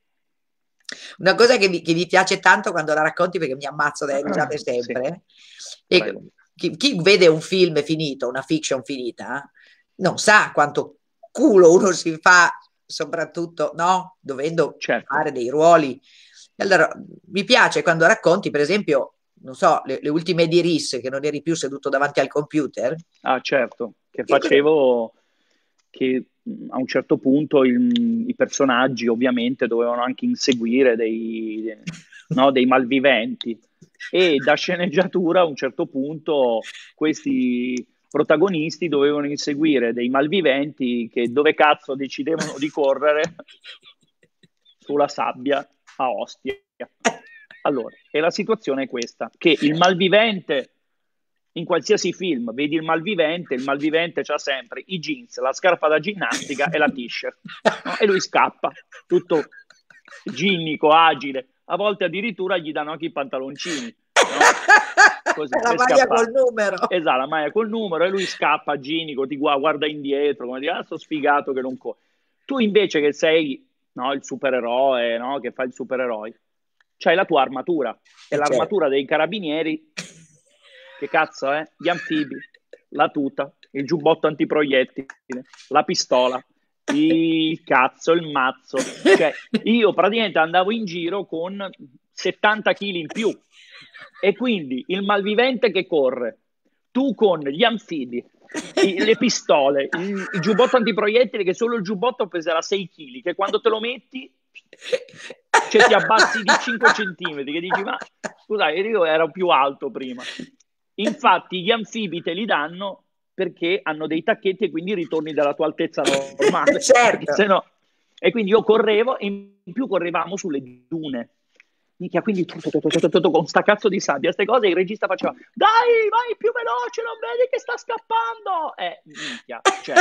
Una cosa che mi, che mi, piace tanto quando la racconti perché mi ammazzo da risate sempre. Sì. Eh, chi, chi, vede un film finito, una fiction finita, non sa quanto culo uno si fa soprattutto no? dovendo certo. fare dei ruoli. Allora, mi piace quando racconti, per esempio, non so, le, le, ultime di RIS, che non eri più seduto davanti al computer. Ah, certo,
che facevo che mm, a un certo punto il, i personaggi ovviamente dovevano anche inseguire dei, no, dei malviventi e da sceneggiatura a un certo punto questi protagonisti dovevano inseguire dei malviventi che dove cazzo decidevano di correre [LAUGHS] sulla sabbia a Ostia. Allora, e la situazione è questa, che il malvivente in qualsiasi film vedi il malvivente, il malvivente ha sempre i jeans, la scarpa da ginnastica e la t-shirt. No? E lui scappa, tutto ginnico, agile. A volte addirittura gli danno anche i pantaloncini. No? [LAUGHS] Così, [LAUGHS] la maglia scappato. col numero. Esatto, la maglia col numero e lui scappa ginico, ti guarda indietro, come dire, ah, sto sfigato che non corre. Tu invece che sei no, il supereroe, no, che fa il supereroe, c'hai la tua armatura, eh, e certo. l'armatura dei carabinieri, che cazzo eh? gli anfibi, la tuta, il giubbotto antiproiettile, la pistola, il cazzo, il mazzo. Cioè, io praticamente andavo in giro con 70 kg in più e quindi il malvivente che corre, tu con gli anfibi, i, le pistole, il, il, giubbotto antiproiettile che solo il giubbotto peserà 6 kg, che quando te lo metti cioè ti abbassi di 5 cm, che dici ma scusa, io ero più alto prima. Infatti gli anfibi te li danno perché hanno dei tacchetti e quindi ritorni dalla tua altezza normale. [LAUGHS] certo. No... E quindi io correvo e in più correvamo sulle dune Minchia, quindi con sta cazzo di sabbia, queste cose il regista faceva dai, vai più veloce, non vedi che sta scappando. Eh, minchia, cioè,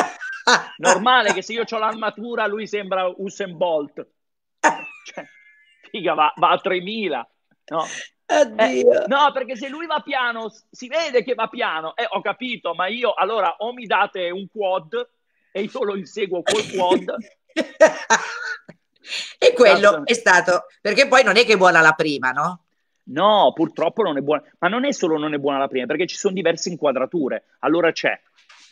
normale che se io ho l'armatura lui sembra Usain Bolt. Cioè, figa, va, va a 3000, no?
Eh, no,
perché se lui va piano, si vede che va piano. Eh, ho capito, ma io allora o mi date un quad e io lo inseguo col quad [LAUGHS]
E quello esatto. è stato, perché poi non è che è buona la prima, no? No,
purtroppo non è buona, ma non è solo non è buona la prima, perché ci sono diverse inquadrature. Allora c'è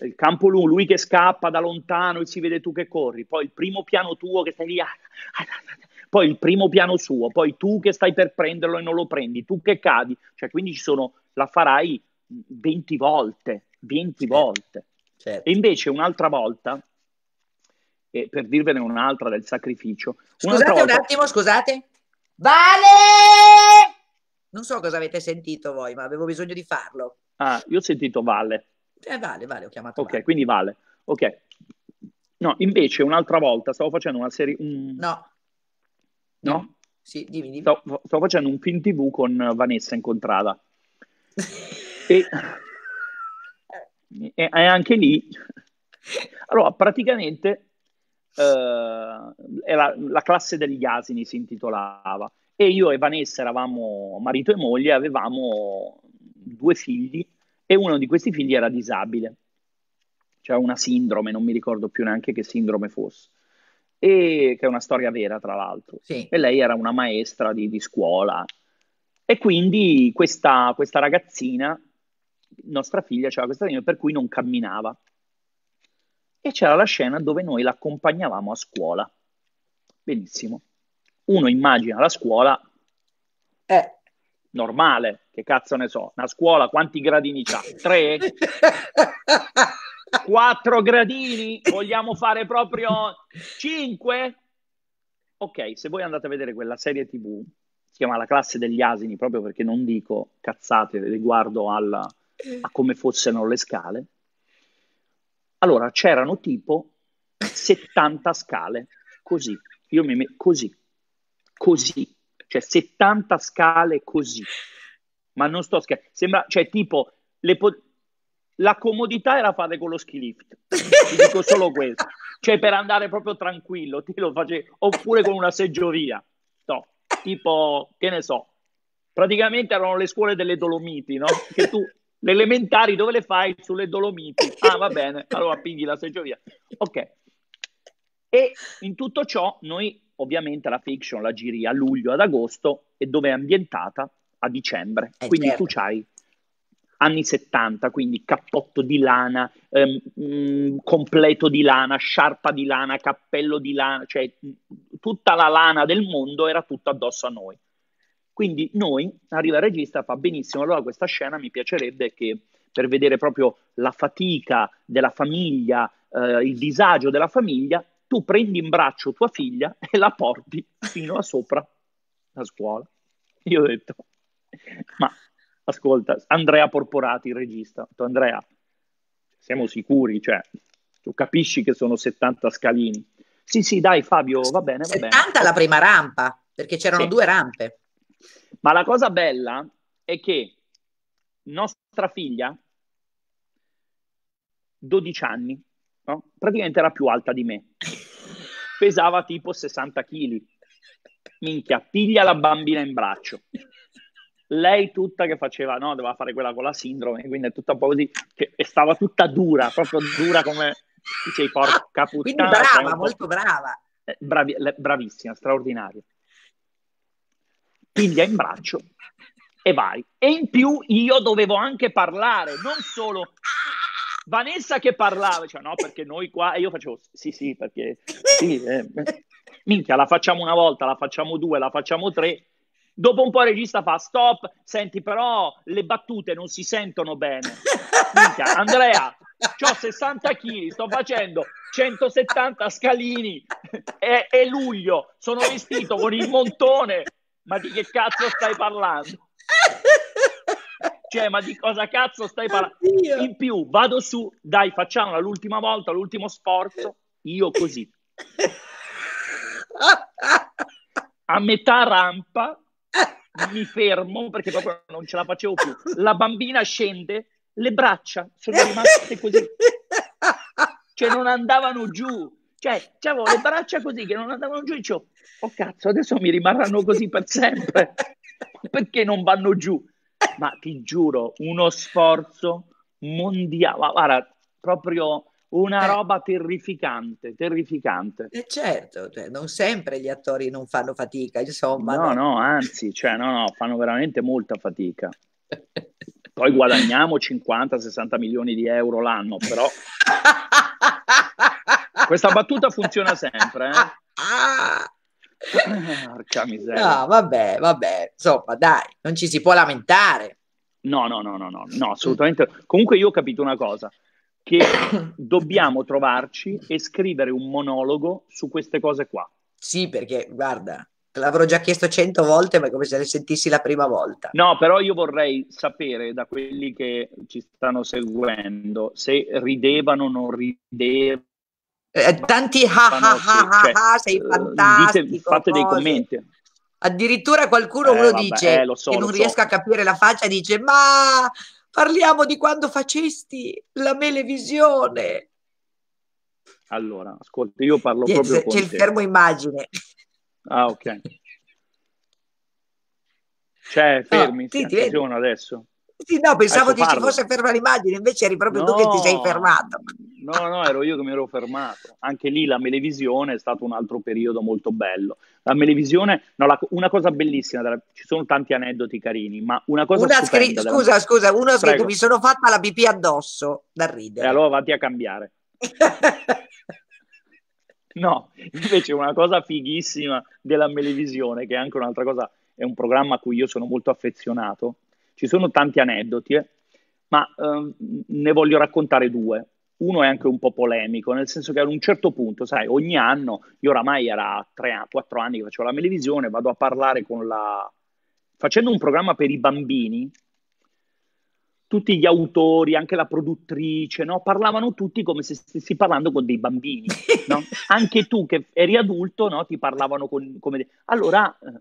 il campo lungo, lui che scappa da lontano e si vede tu che corri, poi il primo piano tuo che stai lì, ah, ah, ah, poi il primo piano suo, poi tu che stai per prenderlo e non lo prendi, tu che cadi, cioè quindi ci sono, la farai 20 volte, 20 certo. volte. Certo. E invece un'altra volta e per dirvene un'altra del sacrificio.
Scusate un attimo, scusate. Vale! Non so cosa avete sentito voi, ma avevo bisogno di farlo. Ah, io ho sentito Vale. Eh, vale, vale, ho chiamato. Ok, vale.
quindi Vale. Ok. No, invece un'altra volta stavo facendo una serie... Un... No. No? no. Mm. Sì, dimmi, dimmi. Stavo, stavo, facendo un film tv con Vanessa in contrada. [LAUGHS] e, e anche lì... Allora, praticamente eh, la, la classe degli asini si intitolava e io e Vanessa eravamo marito e moglie, avevamo due figli e uno di questi figli era disabile, cioè una sindrome, non mi ricordo più neanche che sindrome fosse, e, che è una storia vera tra l'altro. Sì. E lei era una maestra di, di scuola e quindi questa, questa, ragazzina, nostra figlia, aveva questa sindrome per cui non camminava e c'era la scena dove noi l'accompagnavamo a scuola. Benissimo. Uno immagina la scuola eh. normale, che cazzo ne so, una scuola quanti gradini c'ha? Tre? [LAUGHS] Quattro gradini? Vogliamo fare proprio cinque? Ok, se voi andate a vedere quella serie tv, si chiama La classe degli asini, proprio perché non dico cazzate riguardo alla, a come fossero le scale, allora c'erano tipo 70 scale, così, io mi metto così, così, cioè 70 scale così, ma non sto scherzando, sembra, cioè tipo, po- la comodità era fare con lo ski lift, ti dico solo questo, cioè per andare proprio tranquillo, ti lo facevi, oppure con una seggiovia, no, tipo, che ne so, praticamente erano le scuole delle Dolomiti, no? Che tu le elementari dove le fai? Sulle Dolomiti. Ah, va bene, [LAUGHS] allora pigli la seggiovia. Ok. E in tutto ciò noi ovviamente la fiction la giri a luglio, ad agosto e dove è ambientata? A dicembre. È eh, quindi certo. tu c'hai anni 70, quindi cappotto di lana, ehm, mm, completo di lana, sciarpa di lana, cappello di lana, cioè mm, tutta la lana del mondo era tutta addosso a noi. Quindi noi, arriva il regista, fa benissimo, allora questa scena mi piacerebbe che per vedere proprio la fatica della famiglia, eh, il disagio della famiglia, tu prendi in braccio tua figlia [LAUGHS] e la porti fino a sopra la scuola. Io ho detto, ma ascolta, Andrea Porporati, il regista, ha detto Andrea, siamo sicuri, cioè, tu capisci che sono 70 scalini. Sì, sì, dai Fabio, va bene, va 70
bene. la prima rampa, perché c'erano sì. due
rampe. Ma la cosa bella è che nostra figlia, 12 anni, no? praticamente era più alta di me, pesava tipo 60 kg. Minchia, piglia la bambina in braccio. Lei tutta che faceva, no, doveva fare quella con la sindrome, quindi è tutta un po' così, che, e stava tutta dura, proprio dura come, dicevi, porca puttana. Ah, quindi brava, molto brava. Eh, bravi, bravissima, straordinaria piglia in braccio e vai. E in più io dovevo anche parlare, non solo Vanessa che parlava, cioè no perché noi qua, e io facevo sì sì perché sì, eh, minchia la facciamo una volta, la facciamo due, la facciamo tre, dopo un po' il regista fa stop, senti però le battute non si sentono bene, minchia Andrea ho 60 kg, sto facendo 170 scalini, [LAUGHS] è, è luglio, sono vestito con il montone, ma di che cazzo stai parlando? Cioè, ma di cosa cazzo stai parlando? Oddio. In più, vado su, dai, facciamola l'ultima volta, l'ultimo sforzo, io così. A metà rampa mi fermo perché proprio non ce la facevo più. La bambina scende, le braccia sono rimaste così. Cioè, non andavano giù cioè, avevo le braccia così che non andavano giù e dicevo, oh cazzo, adesso mi rimarranno così per sempre. Perché non vanno giù? Ma ti giuro, uno sforzo mondiale. Guarda, proprio
una eh. roba terrificante, terrificante. E eh, certo, cioè, non sempre gli attori non fanno fatica, insomma. No, no,
no anzi, cioè, no, no, fanno veramente molta fatica. Poi guadagniamo 50-60 milioni di euro l'anno, però... [LAUGHS]
Questa battuta funziona sempre. Eh? Ah. [LAUGHS] Porca miseria. No, vabbè, vabbè. Insomma, dai, non ci si può lamentare.
No, no, no, no, no, no assolutamente. Comunque io ho capito una cosa, che [COUGHS] dobbiamo trovarci e scrivere un monologo su queste cose qua. Sì,
perché guarda, te l'avrò già chiesto cento volte, ma è come se le sentissi la prima volta.
No, però io vorrei sapere da quelli che ci stanno seguendo se ridevano
o non ridevano eh, tanti ha ha cioè, ha ha, sei eh, fantastico. Dite, fate cose. dei commenti. Addirittura qualcuno eh, uno vabbè, dice eh, so, che non so. riesco a capire la faccia, dice ma parliamo di quando facesti la melevisione.
Allora, ascolta, io parlo yes, proprio con C'è te. il fermo
immagine.
Ah, ok. [LAUGHS] Cioè, fermi, no, sì, adesso. Sì, no, pensavo che ci fosse
ferma l'immagine, invece eri proprio no, tu che ti sei fermato.
No, no, ero io che mi ero fermato. Anche lì la melevisione è stato un altro periodo molto bello. La melevisione, no, la, una cosa bellissima, della, ci sono tanti aneddoti carini, ma una cosa una scri- della, Scusa, scusa,
uno ha scritto mi sono fatta la BP addosso, da ridere. E allora
vatti a cambiare. [LAUGHS] no, invece una cosa fighissima della melevisione, che è anche un'altra cosa, è un programma a cui io sono molto affezionato, ci sono tanti aneddoti, eh? ma eh, ne voglio raccontare due. Uno è anche un po' polemico, nel senso che ad un certo punto, sai, ogni anno, io oramai era 3-4 anni che facevo la televisione, vado a parlare con la... facendo un programma per i bambini, tutti gli autori, anche la produttrice, no? parlavano tutti come se stessi parlando con dei bambini. No? [LAUGHS] anche tu che eri adulto, no? ti parlavano con, come... Allora, eh,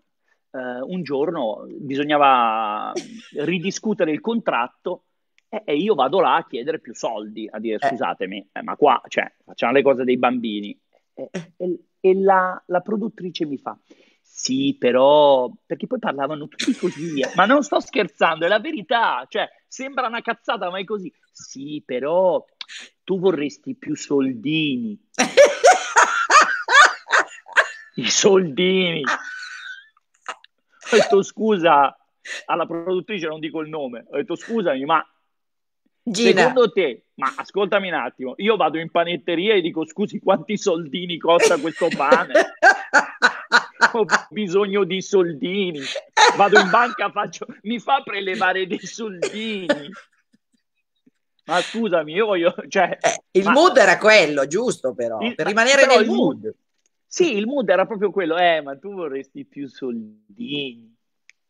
Uh, un giorno bisognava ridiscutere il contratto e, e, io vado là a chiedere più soldi, a dire eh. scusatemi, eh, ma qua cioè, facciamo le cose dei bambini. E, e, e la, la, produttrice mi fa, sì però, perché poi parlavano tutti così, eh, ma non sto scherzando, è la verità, cioè sembra una cazzata ma è così, sì però tu vorresti più soldini. [LAUGHS] I soldini ho detto scusa alla produttrice, non dico il nome, ho detto scusami, ma
Gina. secondo
te, ma ascoltami un attimo, io vado in panetteria e dico scusi quanti soldini costa questo pane? [LAUGHS] ho bisogno di soldini, vado in banca, faccio, mi fa prelevare dei soldini. Ma scusami, io voglio. Cioè, eh, il ma... mood era
quello, giusto, però. Il... Per rimanere però nel mood.
mood. Sì, il mood era proprio quello, eh, ma tu vorresti più soldini.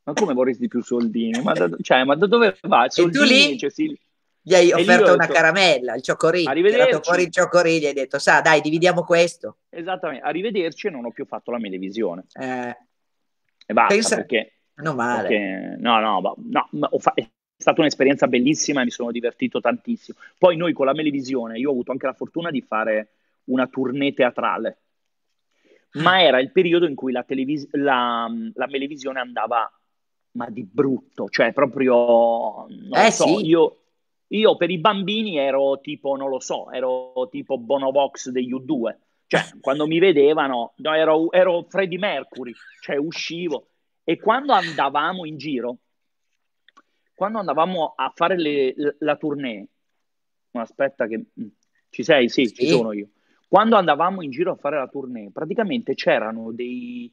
Ma come vorresti più
soldini? Ma da, cioè, ma da dove va? Soldini, e tu lì? Cioè, sì. Gli hai offerto detto, una
caramella, il cioccorino. Arrivederci. Tirato fuori il cioccorino gli hai detto, sa, dai, dividiamo questo.
Esattamente, arrivederci e non ho più fatto la melevisione. Eh, e basta, pensa... perché...
Non male. Perché,
no, no, no, no fa- è stata un'esperienza bellissima e mi sono divertito tantissimo. Poi noi con la melevisione, io ho avuto anche la fortuna di fare una tournée teatrale ma era il periodo in cui la, televis- la, la televisione andava ma di brutto, cioè proprio, eh, so, sì. io, io, per i bambini ero tipo, non lo so, ero tipo Bonovox degli U2, cioè [LAUGHS] quando mi vedevano no, ero, ero Freddie Mercury, cioè uscivo e quando andavamo in giro, quando andavamo a fare le, la, la tournée, aspetta che mm, ci sei, sì, sì. ci sono io quando andavamo in giro a fare la tournée, praticamente c'erano dei...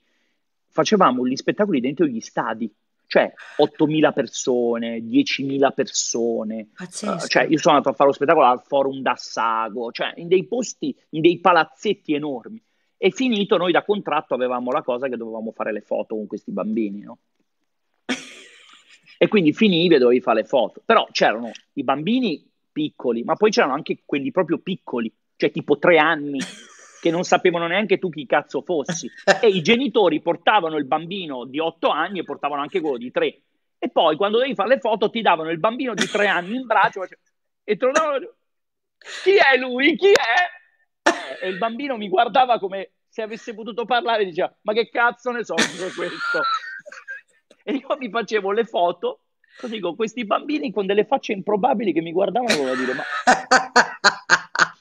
facevamo gli spettacoli dentro gli stadi, cioè 8.000 persone, 10.000 persone. Uh, cioè, io sono andato a fare lo spettacolo al Forum d'Assago, cioè in dei posti, in dei palazzetti enormi. E finito, noi da contratto avevamo la cosa che dovevamo fare le foto con questi bambini, no? e quindi finivi e dovevi fare le foto. Però c'erano i bambini piccoli, ma poi c'erano anche quelli proprio piccoli, cioè tipo tre anni, [LAUGHS] che non sapevano neanche tu chi cazzo fossi. E i genitori portavano il bambino di otto anni e portavano anche quello di tre. E poi quando devi fare le foto ti davano il bambino di tre anni in braccio e te lo davano... Chi è lui? Chi è? E il bambino mi guardava come se avesse potuto parlare diceva ma che cazzo ne so di questo? E io mi facevo le foto così con questi bambini con delle facce improbabili che mi guardavano e volevo dire ma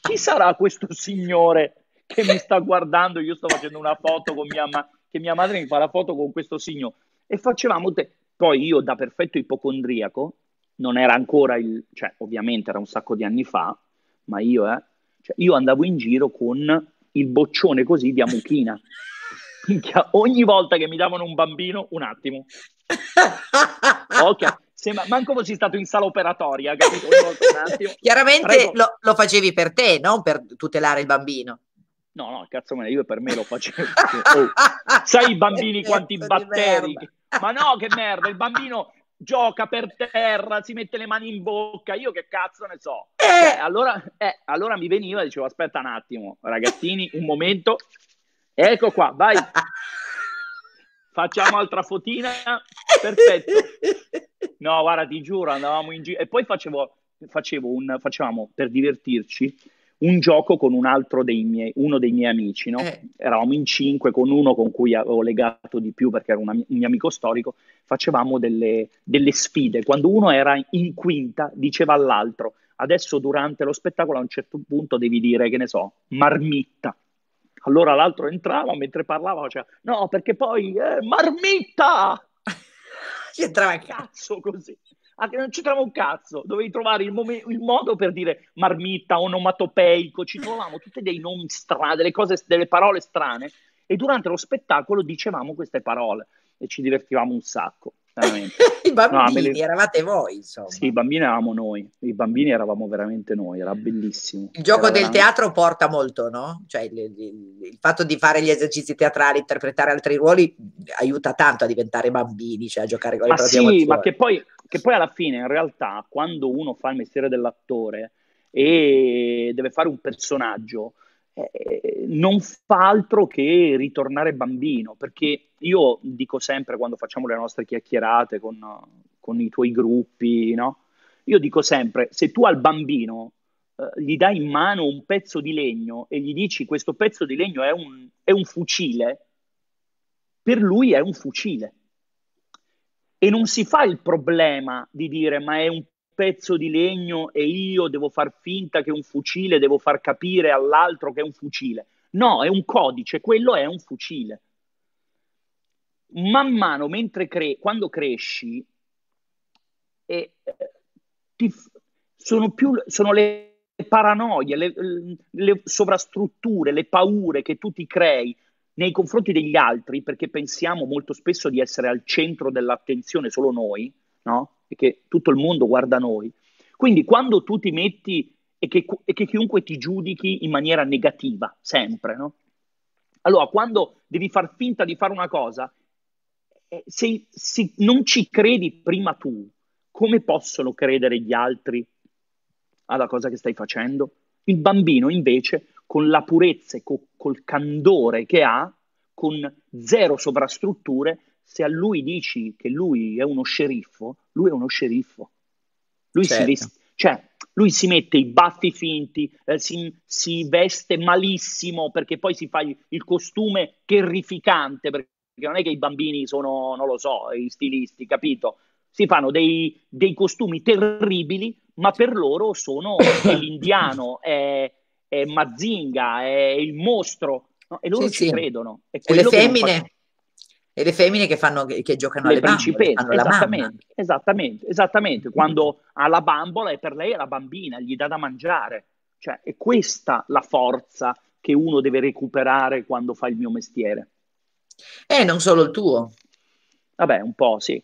chi sarà questo signore che mi sta guardando? Io sto facendo una foto con mia mamma, che mia madre mi fa la foto con questo signore. E facevamo, te- poi io da perfetto ipocondriaco, non era ancora il, cioè ovviamente era un sacco di anni fa, ma io, eh, cioè, io andavo in giro con il boccione così di amuchina. ogni volta che mi davano un bambino, un attimo. [LAUGHS] Ok, Sembra,
manco fossi stato in sala operatoria, capito? [LAUGHS] Chiaramente lo, lo, facevi per te, non per tutelare il bambino. No, no, cazzo me ne io per me lo facevo. oh. Sai i bambini [LAUGHS] quanti batteri.
Ma no, che merda, il bambino gioca per terra, si mette le mani in bocca, io che cazzo ne so. Eh. Cioè, allora, eh, allora mi veniva e dicevo aspetta un attimo, ragazzini, un momento. Ecco qua, vai. [LAUGHS] Facciamo altra fotina. Perfetto. No, guarda, ti giuro, andavamo in giro. E poi facevo, facevo un, facevamo, per divertirci, un gioco con un altro dei miei, uno dei miei amici, no? Eh. Eravamo in cinque con uno con cui avevo legato di più perché era una, un mio amico storico, facevamo delle, delle, sfide. Quando uno era in quinta diceva all'altro, adesso durante lo spettacolo a un certo punto devi dire, che ne so, marmitta. Allora l'altro entrava mentre parlava, faceva, no, perché poi, eh, marmitta! c'entrava un cazzo così. Anche non c'entrava un cazzo, dovevi trovare il, mom- il modo per dire marmitta, onomatopeico, ci trovavamo tutti dei nomi strani, delle cose, delle parole strane e durante lo spettacolo dicevamo queste parole e ci divertivamo un sacco veramente. [LAUGHS] I bambini, no, eravate
voi, insomma. Sì, i bambini eravamo noi, i bambini eravamo veramente noi, era bellissimo. Il gioco era del veramente... teatro porta molto, no? Cioè il, il, il, fatto di fare gli esercizi teatrali, interpretare altri ruoli, aiuta tanto a diventare bambini, cioè a giocare con le ma proprie sì, emozioni. Ma che poi, che poi
alla fine, in realtà, quando uno fa il mestiere dell'attore e deve fare un personaggio, eh, non fa altro che ritornare bambino, perché io dico sempre quando facciamo le nostre chiacchierate con, con i tuoi gruppi, no? Io dico sempre, se tu al bambino eh, gli dai in mano un pezzo di legno e gli dici questo pezzo di legno è un, è un fucile, per lui è un fucile. E non si fa il problema di dire ma è un pezzo di legno e io devo far finta che è un fucile, devo far capire all'altro che è un fucile. No, è un codice, quello è un fucile man mano, mentre cre- quando cresci, e eh, ti, sono, più, sono le paranoie, le, le sovrastrutture, le paure che tu ti crei nei confronti degli altri, perché pensiamo molto spesso di essere al centro dell'attenzione solo noi, no? E che tutto il mondo guarda noi. Quindi quando tu ti metti e che, e che chiunque ti giudichi in maniera negativa, sempre, no? Allora, quando devi far finta di fare una cosa eh, se, se non ci credi prima tu, come possono credere gli altri alla cosa che stai facendo? Il bambino invece, con la purezza e co- col candore che ha, con zero sovrastrutture, se a lui dici che lui è uno sceriffo, lui è uno sceriffo.
Lui, certo. si, vest-
cioè, lui si, mette i baffi finti, eh, si, si, veste malissimo perché poi si fa il, costume terrificante perché perché non è che i bambini sono, non lo so, i stilisti, capito? Si fanno dei, dei costumi terribili, ma per loro sono [COUGHS] l'indiano, è, è Mazinga, è il mostro, no? e loro sì, ci sì. credono. È e le femmine?
E le femmine che, fanno, che giocano le alle principesse, bambole, esattamente,
esattamente, esattamente, Quando ha la bambola e per lei è la bambina, gli dà da mangiare. Cioè, è
questa
la forza che uno deve recuperare quando fa il mio mestiere.
Eh, non solo il tuo. Vabbè, un po' sì.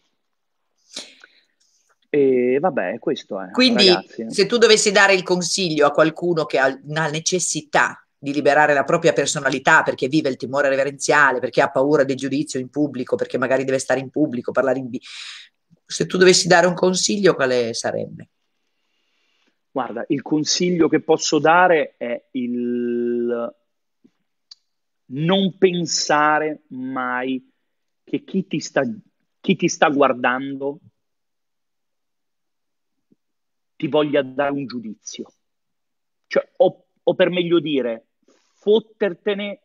E vabbè, questo è. Quindi, ragazzi. se tu dovessi dare il consiglio a qualcuno che ha una necessità di liberare la propria personalità perché vive il timore reverenziale, perché ha paura del giudizio in pubblico, perché magari deve stare in pubblico, parlare in... Se tu dovessi dare un consiglio, quale sarebbe? Guarda, il consiglio che posso dare
è il non pensare mai che chi ti sta, chi ti sta guardando ti voglia dare un giudizio. Cioè, o, o per meglio dire, fottertene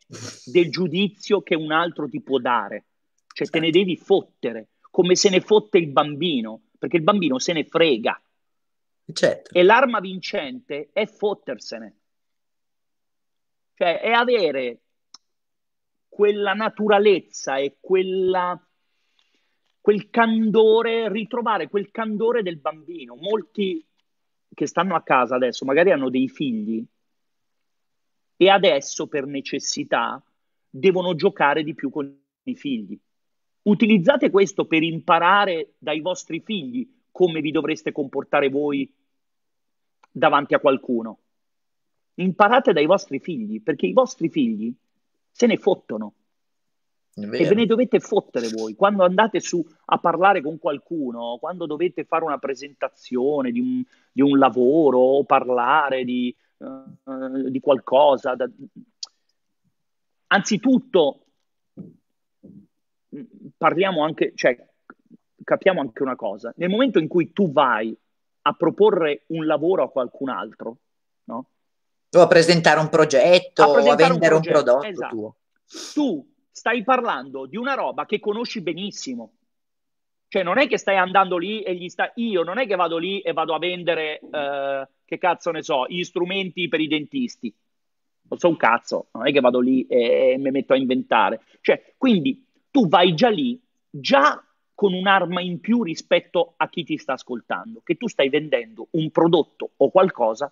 del giudizio che un altro ti può dare. Cioè, te ne devi fottere, come se ne fotte il bambino, perché il bambino se ne frega. Certo. E l'arma vincente è fottersene. Cioè, è avere quella naturalezza e quella, quel candore, ritrovare quel candore del bambino. Molti che stanno a casa adesso magari hanno dei figli e adesso per necessità devono giocare di più con i figli. Utilizzate questo per imparare dai vostri figli come vi dovreste comportare voi davanti a qualcuno. Imparate dai vostri figli, perché i vostri figli se ne fottono. E ve ne dovete fottere voi. Quando andate su a parlare con qualcuno, quando dovete fare una presentazione di un, di un lavoro o parlare di, uh, di qualcosa, da... anzitutto mm, parliamo anche, cioè capiamo anche una cosa, nel momento in cui tu vai a proporre un lavoro a qualcun altro, no? o a
presentare un progetto a o a vendere un, progetto, un prodotto esatto. tuo.
Tu stai parlando di una roba che conosci benissimo. Cioè, non è che stai andando lì e gli sta Io non è che vado lì e vado a vendere, eh, che cazzo ne so, gli strumenti per i dentisti. Non so un cazzo, non è che vado lì e, e mi metto a inventare. Cioè, quindi tu vai già lì, già con un'arma in più rispetto a chi ti sta ascoltando, che tu stai vendendo un prodotto o qualcosa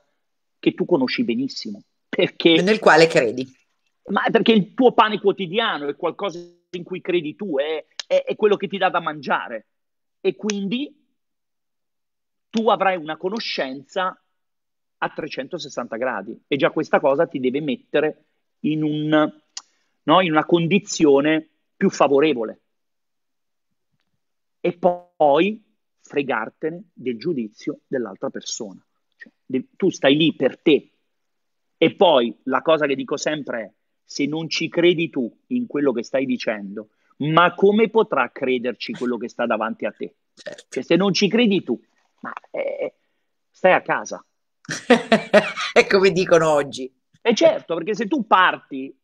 che tu conosci benissimo. Perché, nel quale credi. Ma perché il tuo pane quotidiano è qualcosa in cui credi tu, è, è, è quello che ti dà da mangiare. E quindi tu avrai una conoscenza a 360 gradi e già questa cosa ti deve mettere in, un, no, in una condizione più favorevole. E poi fregartene del giudizio dell'altra persona. Cioè, tu stai lì per te. E poi la cosa che dico sempre è, se non ci credi tu in quello che stai dicendo, ma come potrà crederci quello che sta davanti a te? Certo. Cioè, se non ci credi tu, ma, eh, eh stai a casa. [LAUGHS] è come dicono oggi. E certo, perché se tu parti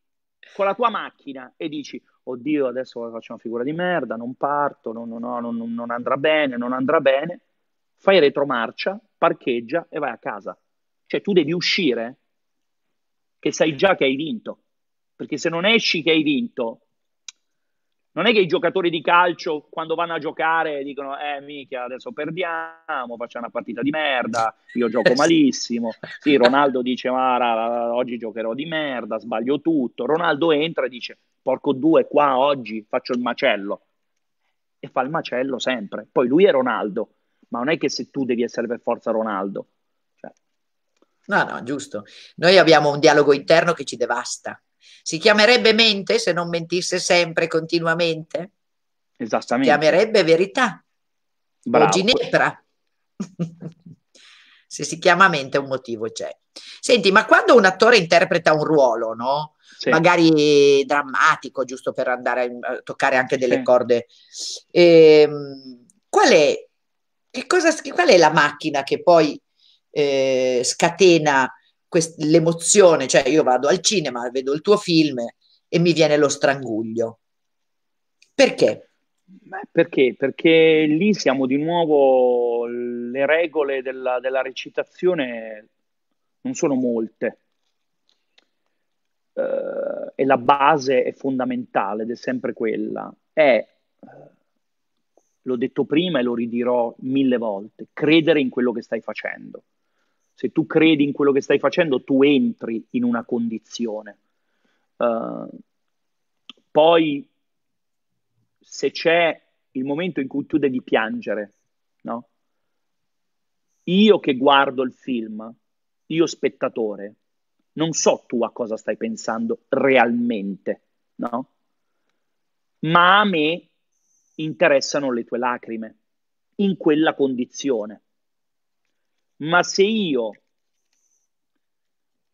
con la tua macchina e dici, oddio, adesso faccio una figura di merda, non parto, non, non, non, non andrà bene, non andrà bene, fai retromarcia parcheggia e vai a casa. Cioè tu devi uscire che sai già che hai vinto, perché se non esci che hai vinto, non è che i giocatori di calcio quando vanno a giocare dicono eh mica adesso perdiamo, facciamo una partita di merda, io gioco [LAUGHS] eh malissimo, sì Ronaldo dice ma oggi giocherò di merda, sbaglio tutto, Ronaldo entra e dice porco due qua oggi faccio il macello e fa il macello sempre, poi lui è Ronaldo, ma non è che
se tu devi essere per forza Ronaldo. Cioè... No, no, giusto. Noi abbiamo un dialogo interno che ci devasta. Si chiamerebbe mente se non mentisse sempre, continuamente? Esattamente. Chiamerebbe verità. Bravo. O ginepra. [LAUGHS] se si chiama mente un motivo c'è. Senti, ma quando un attore interpreta un ruolo, no? Sì. Magari drammatico, giusto per andare a toccare anche delle sì. corde. Ehm, qual è che cosa, qual è la macchina che poi eh, scatena quest- l'emozione? Cioè io vado al cinema, vedo il tuo film e mi viene lo stranguglio. Perché? Perché? Perché lì siamo di nuovo,
le regole della, della recitazione non sono molte. Uh, e la base è fondamentale ed è sempre quella, è uh, l'ho detto prima e lo ridirò mille volte, credere in quello che stai facendo. Se tu credi in quello che stai facendo, tu entri in una condizione. Uh, poi, se c'è il momento in cui tu devi piangere, no? Io che guardo il film, io spettatore, non so tu a cosa stai pensando realmente, no? Ma a me interessano le tue lacrime in quella condizione. Ma se io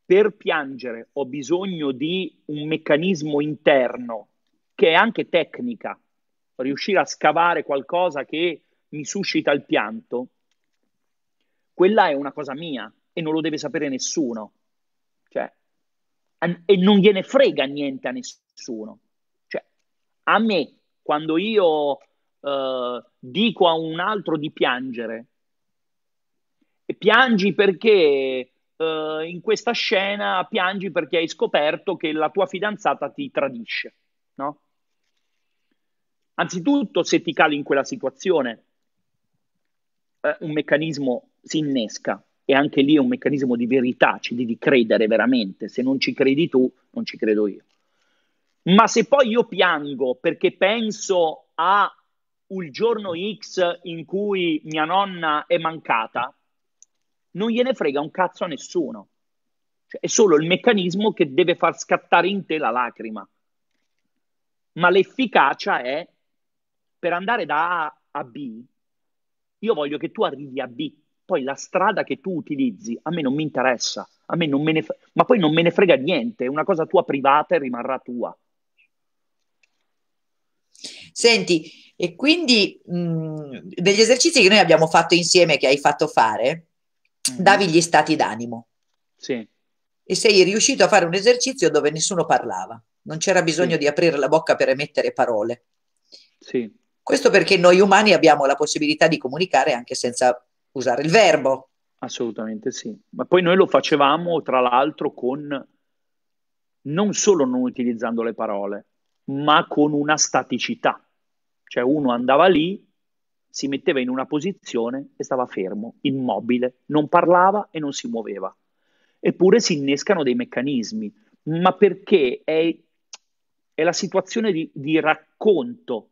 per piangere ho bisogno di un meccanismo interno che è anche tecnica, riuscire a scavare qualcosa che mi suscita il pianto, quella è una cosa mia e non lo deve sapere nessuno. Cioè, e non gliene frega niente a nessuno. Cioè, a me quando io eh, dico a un altro di piangere, piangi perché eh, in questa scena piangi perché hai scoperto che la tua fidanzata ti tradisce, no? Anzitutto, se ti cali in quella situazione, eh, un meccanismo si innesca e anche lì è un meccanismo di verità, ci devi credere veramente, se non ci credi tu, non ci credo io. Ma se poi io piango perché penso a un giorno X in cui mia nonna è mancata, non gliene frega un cazzo a nessuno. Cioè, è solo il meccanismo che deve far scattare in te la lacrima. Ma l'efficacia è per andare da A a B, io voglio che tu arrivi a B. Poi la strada che tu utilizzi a me non mi interessa, a me non me ne fre- ma poi non me ne frega niente, è una cosa tua privata e rimarrà tua.
Senti, e quindi mh, mm, degli esercizi che noi abbiamo fatto insieme, che hai fatto fare, mm-hmm. davi gli stati d'animo. Sì. E sei riuscito a fare un esercizio dove nessuno parlava, non c'era bisogno sì. di aprire la bocca per emettere parole. Sì. Questo perché noi umani abbiamo la possibilità di comunicare anche senza usare il verbo. Assolutamente sì. Ma poi noi lo facevamo, tra l'altro, con
non solo non utilizzando le parole, ma con una staticità cioè uno andava lì, si metteva in una posizione e stava fermo, immobile, non parlava e non si muoveva. Eppure si innescano dei meccanismi, ma perché è, è la situazione di, di racconto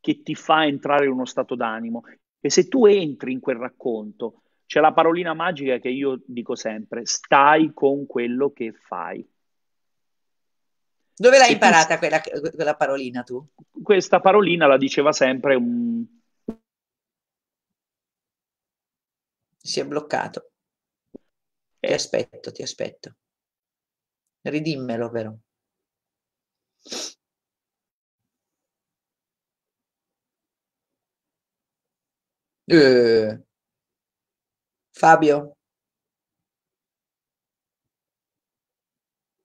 che ti fa entrare in uno stato d'animo. E se tu entri in quel racconto, c'è la parolina magica che io dico sempre, stai con quello che fai. Dove l'hai e imparata tu... quella, quella, parolina tu? Questa parolina la diceva sempre un...
Si è bloccato. Eh. Ti aspetto, ti aspetto. Ridimmelo però. Eh. Fabio?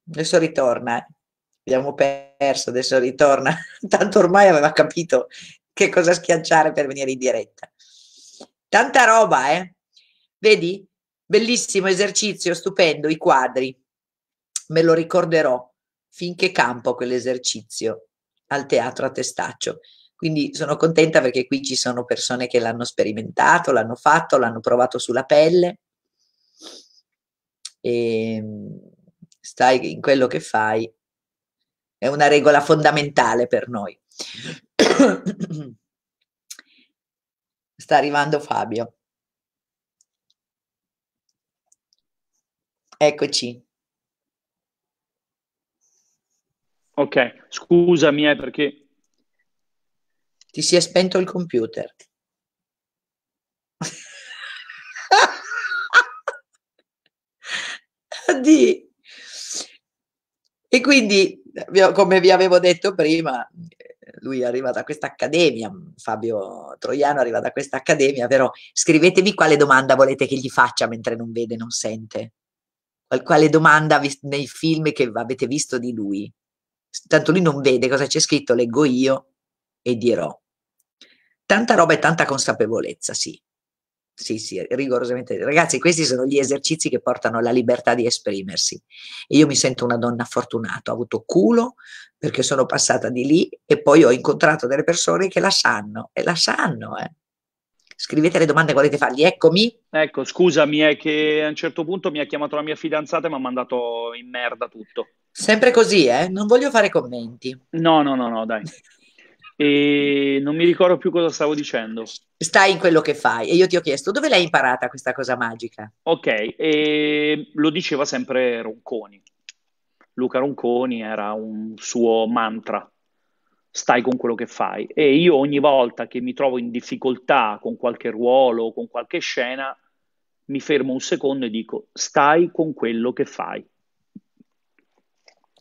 Adesso ritorna. Eh abbiamo perso, adesso ritorna. [LAUGHS] Tanto ormai aveva capito che cosa schiacciare per venire in diretta. Tanta roba, eh? Vedi? Bellissimo esercizio, stupendo, i quadri. Me lo ricorderò finché campo quell'esercizio al teatro a Testaccio. Quindi sono contenta perché qui ci sono persone che l'hanno sperimentato, l'hanno fatto, l'hanno provato sulla pelle. E ehm, stai in quello che fai è una regola fondamentale per noi. [COUGHS] Sta arrivando Fabio. Eccoci.
Ok, scusami è eh, perché...
Ti si è spento il computer. Addio. [LAUGHS] E quindi, come vi avevo detto prima, eh, lui arriva da questa accademia, mm, Fabio Troiano arriva da questa accademia, però scrivetemi quale domanda volete che gli faccia mentre non vede, non sente. Quale domanda nei film che avete visto di lui. Tanto lui non vede cosa c'è scritto, leggo io e dirò. Tanta roba e tanta consapevolezza, sì. Sì, sì, rigorosamente. Ragazzi, questi sono gli esercizi che portano alla libertà di esprimersi. E io mi sento una donna fortunata, ho avuto culo perché sono passata di lì e poi ho incontrato delle persone che la sanno e la sanno. Eh. Scrivete le domande che volete fargli, eccomi.
Ecco, scusami, è eh, che a un certo punto mi ha chiamato la mia fidanzata e mi ha mandato in
merda tutto. Sempre così, eh? Non voglio fare commenti. No, no, no, no, dai. [LAUGHS] e non mi ricordo più cosa stavo dicendo. Stai in quello che fai e io ti ho chiesto dove l'hai imparata questa cosa magica?
Ok, e lo diceva sempre Ronconi. Luca Ronconi era un suo mantra, stai con quello che fai. E io ogni volta che mi trovo in difficoltà con qualche ruolo, con qualche scena, mi fermo un secondo e dico stai con quello che fai.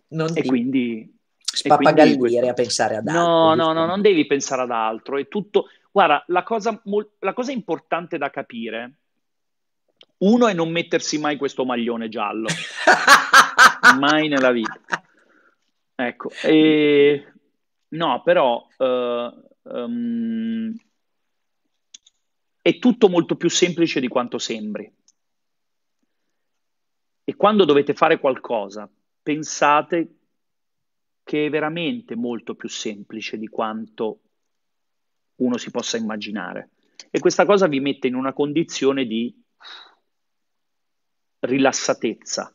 Non e ti... quindi
spappagallire quindi... a
pensare ad altro. No,
no, no, non devi pensare ad altro, è tutto... Guarda, la cosa, mol... la cosa importante da capire, uno è non mettersi mai questo maglione giallo, [LAUGHS] mai nella vita. Ecco, e... no, però uh, um... è tutto molto più semplice di quanto sembri. E quando dovete fare qualcosa, pensate che è veramente molto più semplice di quanto uno si possa immaginare. E questa cosa vi mette in una condizione di rilassatezza.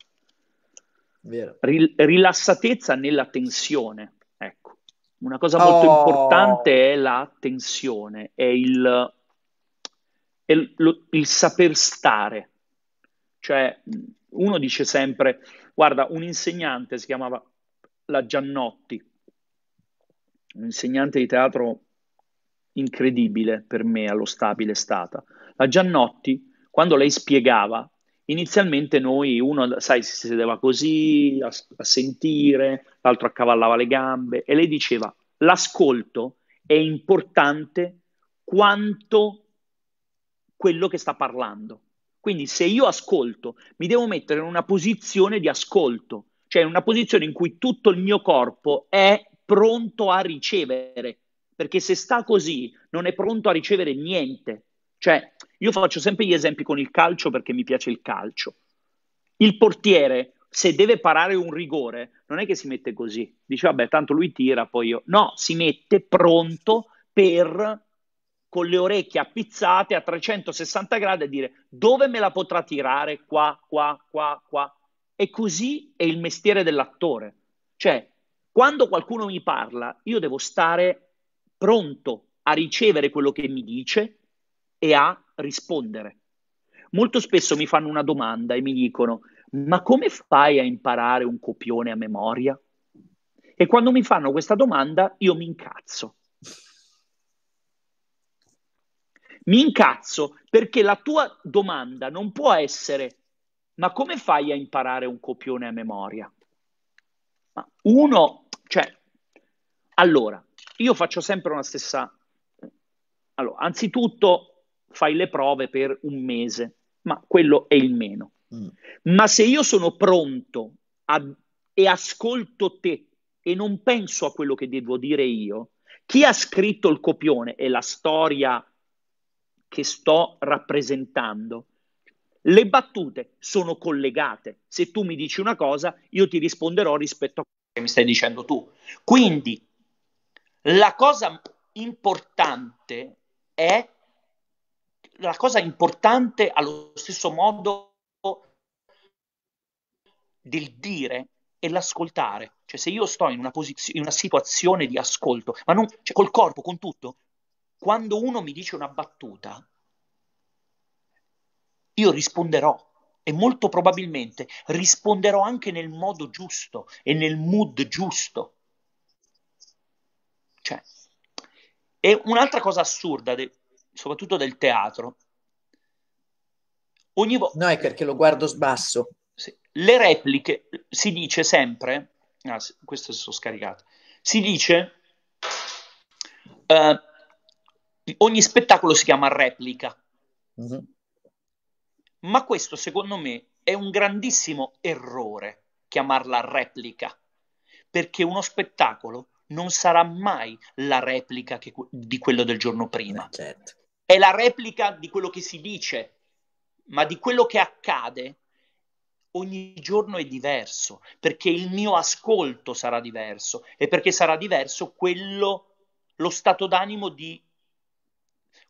Ril- rilassatezza nella tensione, ecco. Una cosa molto oh. importante è la tensione, è il, è lo, il saper stare. Cioè, uno dice sempre, guarda, un insegnante si chiamava la Giannotti, un insegnante di teatro incredibile per me allo stabile è stata. La Giannotti, quando lei spiegava, inizialmente noi, uno, sai, si sedeva così a, a sentire, l'altro accavallava le gambe e lei diceva, l'ascolto è importante quanto quello che sta parlando. Quindi se io ascolto, mi devo mettere in una posizione di ascolto, cioè in una posizione in cui tutto il mio corpo è pronto a ricevere, perché se sta così non è pronto a ricevere niente. Cioè, io faccio sempre gli esempi con il calcio perché mi piace il calcio. Il portiere, se deve parare un rigore, non è che si mette così, dice vabbè, tanto lui tira, poi io. No, si mette pronto per con le orecchie appizzate a 360 gradi e dire dove me la potrà tirare qua, qua, qua, qua. E così è il mestiere dell'attore. Cioè, quando qualcuno mi parla, io devo stare pronto a ricevere quello che mi dice e a rispondere. Molto spesso mi fanno una domanda e mi dicono, ma come fai a imparare un copione a memoria? E quando mi fanno questa domanda io mi incazzo. Mi incazzo perché la tua domanda non può essere ma come fai a imparare un copione a memoria? Ma uno, cioè, allora, io faccio sempre la stessa... Allora, anzitutto fai le prove per un mese, ma quello è il meno. Mm. Ma se io sono pronto a... e ascolto te e non penso a quello che devo dire io, chi ha scritto il copione e la storia che sto rappresentando le battute sono collegate. Se tu mi dici una cosa, io ti risponderò rispetto a quello che mi stai dicendo tu. Quindi la cosa importante è la cosa importante allo stesso modo del dire e l'ascoltare. Cioè, se io sto in una, posizione, in una situazione di ascolto, ma non cioè, col corpo, con tutto, quando uno mi dice una battuta, io risponderò e molto probabilmente risponderò anche nel modo giusto e nel mood giusto. Cioè, e un'altra cosa assurda, de- soprattutto del teatro, ogni volta... No, è perché lo guardo sbasso. Le repliche si dice sempre, ah, questo sono scaricato, si dice... Uh, ogni spettacolo si chiama replica. Mm-hmm. Ma questo, secondo me, è un grandissimo errore chiamarla replica, perché uno spettacolo non sarà mai la replica che, di quello del giorno prima. Eh, certo. È la replica di quello che si dice, ma di quello che accade ogni giorno è diverso, perché il mio ascolto sarà diverso e perché sarà diverso quello, lo stato d'animo di,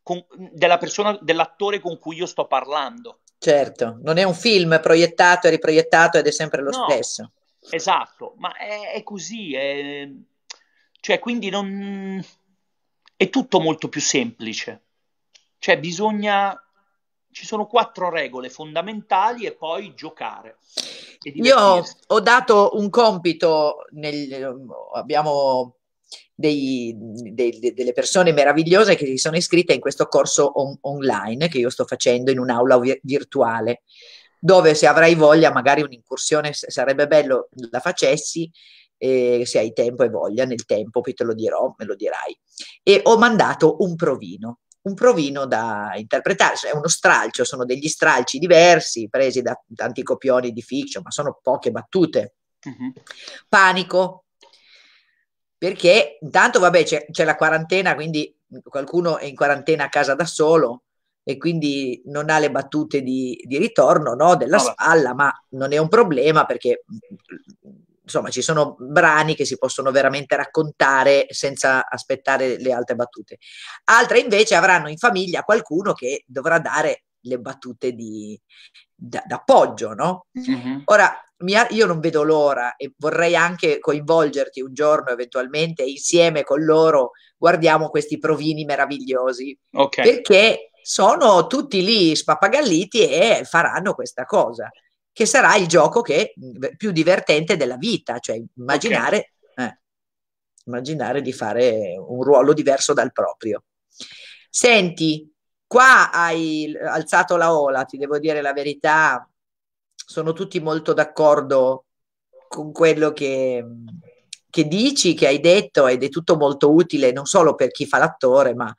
con, della persona, dell'attore con cui io sto parlando.
Certo, non è un film proiettato e riproiettato ed è sempre lo no, stesso.
Esatto, ma è, è così, è, cioè quindi non, è tutto molto più semplice. Cioè bisogna, ci sono quattro regole fondamentali e poi giocare. E Io
ho dato un compito, nel, abbiamo dei, dei, delle persone meravigliose che si sono iscritte in questo corso on- online che io sto facendo in un'aula vi- virtuale, dove se avrai voglia, magari un'incursione sarebbe bello la facessi, eh, se hai tempo e voglia, nel tempo, poi te lo dirò, me lo dirai. E ho mandato un provino un provino da interpretare, è cioè uno stralcio, sono degli stralci diversi presi da tanti copioni di fiction, ma sono poche battute. Uh-huh. Panico, perché intanto vabbè c'è, c'è, la quarantena, quindi qualcuno è in quarantena a casa da solo e quindi non ha le battute di, di ritorno no, della no, spalla, ma non è un problema perché insomma ci sono brani che si possono veramente raccontare senza aspettare le altre battute. Altre invece avranno in famiglia qualcuno che dovrà dare le battute di, d'appoggio, no? Mm-hmm. Ora, mia, io non vedo l'ora e vorrei anche coinvolgerti un giorno eventualmente insieme con loro guardiamo questi provini meravigliosi. Okay. Perché sono tutti lì spappagalliti e faranno questa cosa, che sarà il gioco che, più divertente della vita, cioè immaginare, okay. eh, immaginare di fare un ruolo diverso dal proprio. Senti, qua hai alzato la ola, ti devo dire la verità, sono tutti molto d'accordo con quello che, che dici, che hai detto ed è tutto molto utile non solo per chi fa l'attore, ma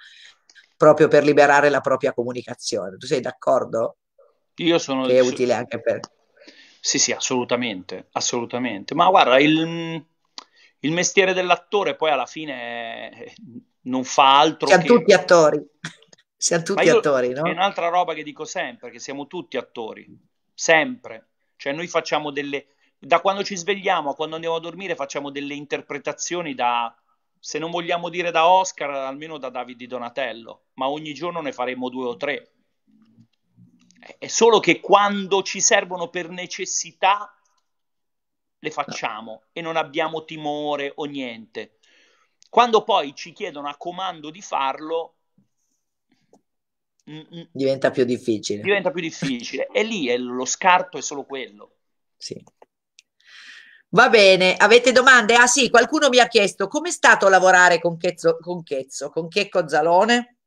proprio per liberare la propria comunicazione. Tu sei d'accordo? Io sono... Che è utile anche per...
Sì, sì, assolutamente, assolutamente. Ma guarda, il, il mestiere dell'attore poi alla fine non fa altro siamo che... tutti
attori [LAUGHS] siamo tutti io, attori no? è
un'altra roba che dico sempre che siamo tutti attori sempre. Cioè noi facciamo delle... Da quando ci svegliamo a quando andiamo a dormire facciamo delle interpretazioni da, se non vogliamo dire da Oscar, almeno da Davide Donatello, ma ogni giorno ne faremo due o tre. È solo che quando ci servono per necessità le facciamo e non abbiamo timore o niente. Quando poi ci chiedono a comando di farlo,
Mm, mm. diventa più difficile.
Diventa più difficile. e lì è, lo scarto è solo quello.
Sì. Va bene, avete domande? Ah sì, qualcuno mi ha chiesto come è stato lavorare con Chezzo, con, Chezzo, con Checco Zalone?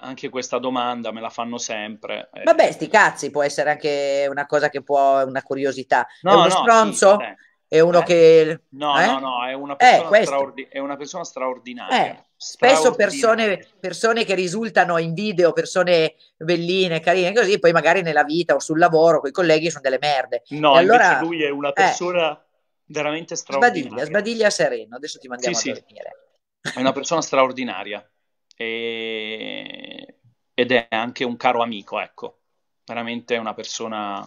Anche
questa domanda me la fanno sempre. Eh. Vabbè,
sti cazzi, può essere anche una cosa che può, una curiosità. No, è uno no, stronzo? Sì, eh. È uno eh? che... No, eh? no, no,
è una persona, eh, straordi- è una persona straordinaria. Eh,
spesso Persone, persone, che risultano in video, persone belline, carine, così, poi magari nella vita o sul lavoro con i colleghi sono delle merde. No, e allora, lui
è una eh, persona veramente straordinaria. Sbadiglia,
sbadiglia sereno, adesso ti mandiamo sì, a
dormire. Sì. È una persona straordinaria e... ed è anche un caro amico, ecco, veramente è una persona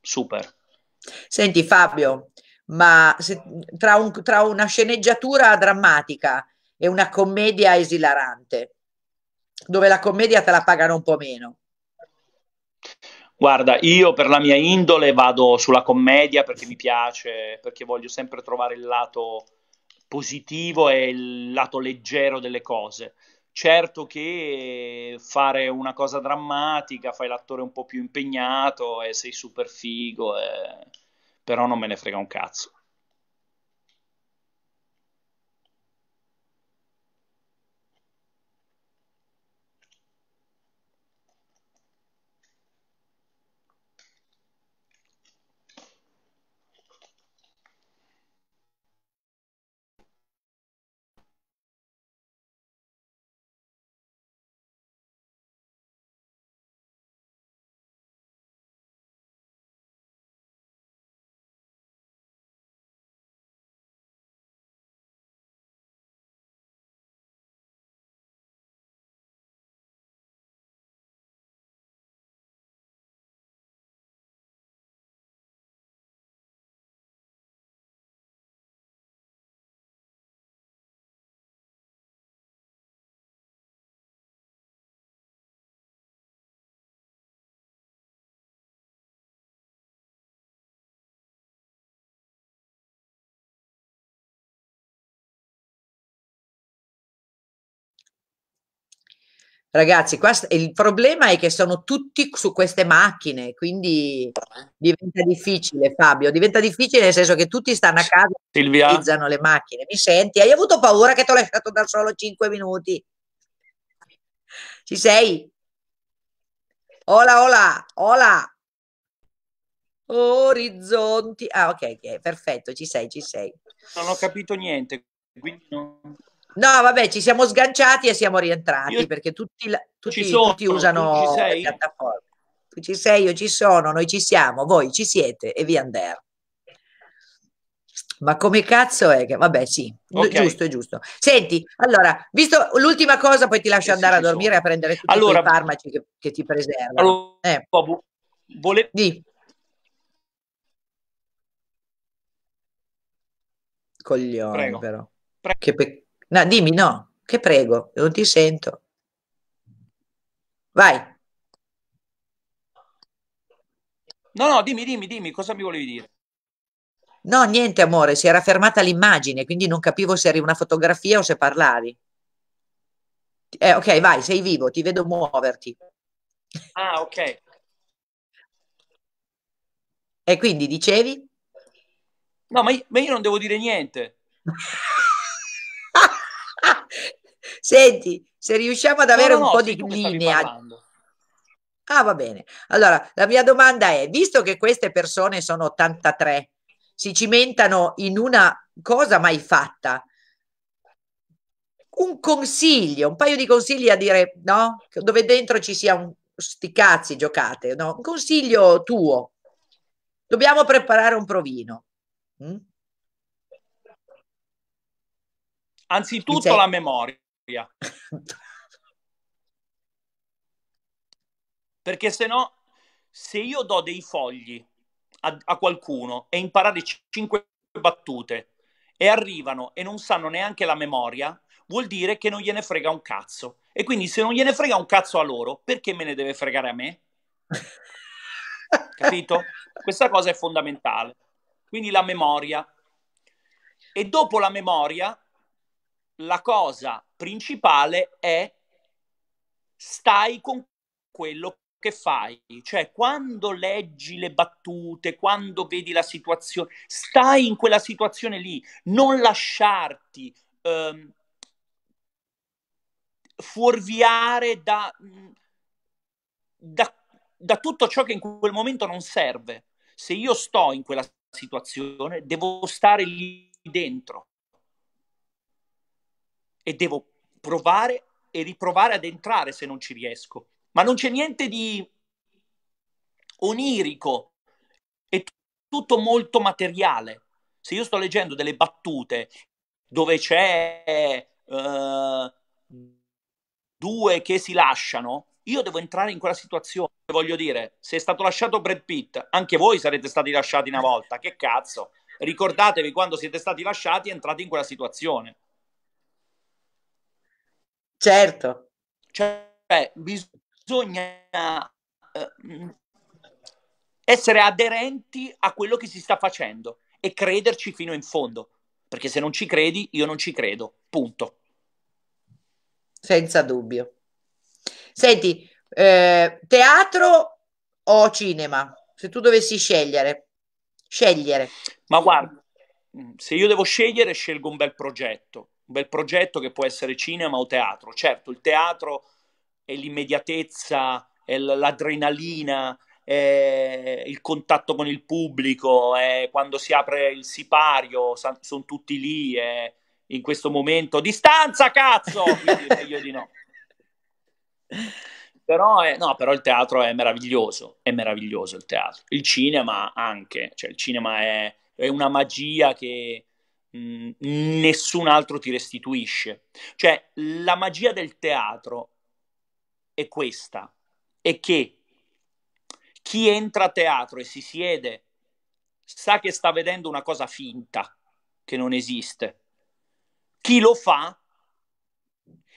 super.
Senti Fabio, ma se, tra, un, tra una sceneggiatura drammatica e una commedia esilarante, dove la commedia te la pagano un po' meno.
Guarda, io per la mia indole vado sulla commedia perché mi piace, perché voglio sempre trovare il lato positivo e il lato leggero delle cose. Certo che fare una cosa drammatica, fai l'attore un po' più impegnato e sei super figo, e... Eh, però non me ne frega un cazzo.
Ragazzi, qua il problema è che sono tutti su queste macchine, quindi diventa difficile, Fabio. Diventa difficile nel senso che tutti stanno a casa
e utilizzano
le macchine. Mi senti? Hai avuto paura che ti ho lasciato da solo 5 minuti? Ci sei? Hola, hola, hola. Orizzonti. Ah, ok, ok, perfetto, ci sei, ci sei. Non ho capito niente, quindi non No, vabbè, ci siamo sganciati e siamo rientrati io perché tutti, la, tutti, sono, tutti usano le piattaforme. Tu ci sei, io ci sono, noi ci siamo, voi ci siete e via andare. Ma come cazzo è che... Vabbè, sì, okay. giusto, giusto. Senti, allora, visto l'ultima cosa, poi ti lascio andare a dormire a prendere tutti allora, i farmaci che, che, ti preservano. Allora, eh. vole... Di. Coglioni, Prego. però. Prego. Che peccato No, dimmi no, che prego, non ti sento. Vai.
No, no, dimmi, dimmi, dimmi, cosa mi volevi dire?
No, niente amore, si era fermata l'immagine, quindi non capivo se eri una fotografia o se parlavi. Eh, ok, vai, sei vivo, ti vedo muoverti.
Ah, ok.
E quindi dicevi? No,
ma io, ma io non devo dire niente. [LAUGHS]
Senti, se riusciamo ad avere no, no, un po' di linea. Ah, va bene. Allora, la mia domanda è, visto che queste persone sono 83, si cimentano in una cosa mai fatta, un consiglio, un paio di consigli a dire, no? Dove dentro ci sia un sti cazzi giocate, no? Un consiglio tuo. Dobbiamo preparare un provino. Mm? Anzitutto la memoria
via. Perché se no, se io do dei fogli a, a qualcuno e imparare cinque battute e arrivano e non sanno neanche la memoria, vuol dire che non gliene frega un cazzo. E quindi se non gliene frega un cazzo a loro, perché me ne deve fregare a me? Capito? Questa cosa è fondamentale. Quindi la memoria. E dopo la memoria la cosa principale è stai con quello che fai, cioè quando leggi le battute, quando vedi la situazione, stai in quella situazione lì, non lasciarti ehm, fuorviare da, da, da tutto ciò che in quel momento non serve. Se io sto in quella situazione, devo stare lì dentro e devo provare e riprovare ad entrare se non ci riesco. Ma non c'è niente di onirico, è t- tutto molto materiale. Se io sto leggendo delle battute dove c'è eh, due che si lasciano, io devo entrare in quella situazione. Voglio dire, se è stato lasciato Brad Pitt, anche voi sarete stati lasciati una volta. Che cazzo? Ricordatevi quando siete stati lasciati e entrati in quella situazione.
Certo. Cioè,
bisogna eh, mm, essere aderenti a quello che si sta facendo e crederci fino in fondo, perché se non ci credi, io non ci credo,
punto. Senza dubbio. Senti, eh, teatro o cinema? Se tu dovessi scegliere, scegliere.
Ma guarda, mm, se io devo scegliere, scelgo un bel progetto bel progetto che può essere cinema o teatro. Certo, il teatro è l'immediatezza, è l'adrenalina, è il contatto con il pubblico, è quando si apre il sipario, sono tutti lì, è in questo momento distanza, cazzo! [LAUGHS] Quindi meglio di no. Però, è, no, però il teatro è meraviglioso, è meraviglioso il teatro. Il cinema anche, cioè il cinema è, è una magia che nessun altro ti restituisce. Cioè, la magia del teatro è questa, è che chi entra a teatro e si siede sa che sta vedendo una cosa finta, che non esiste. Chi lo fa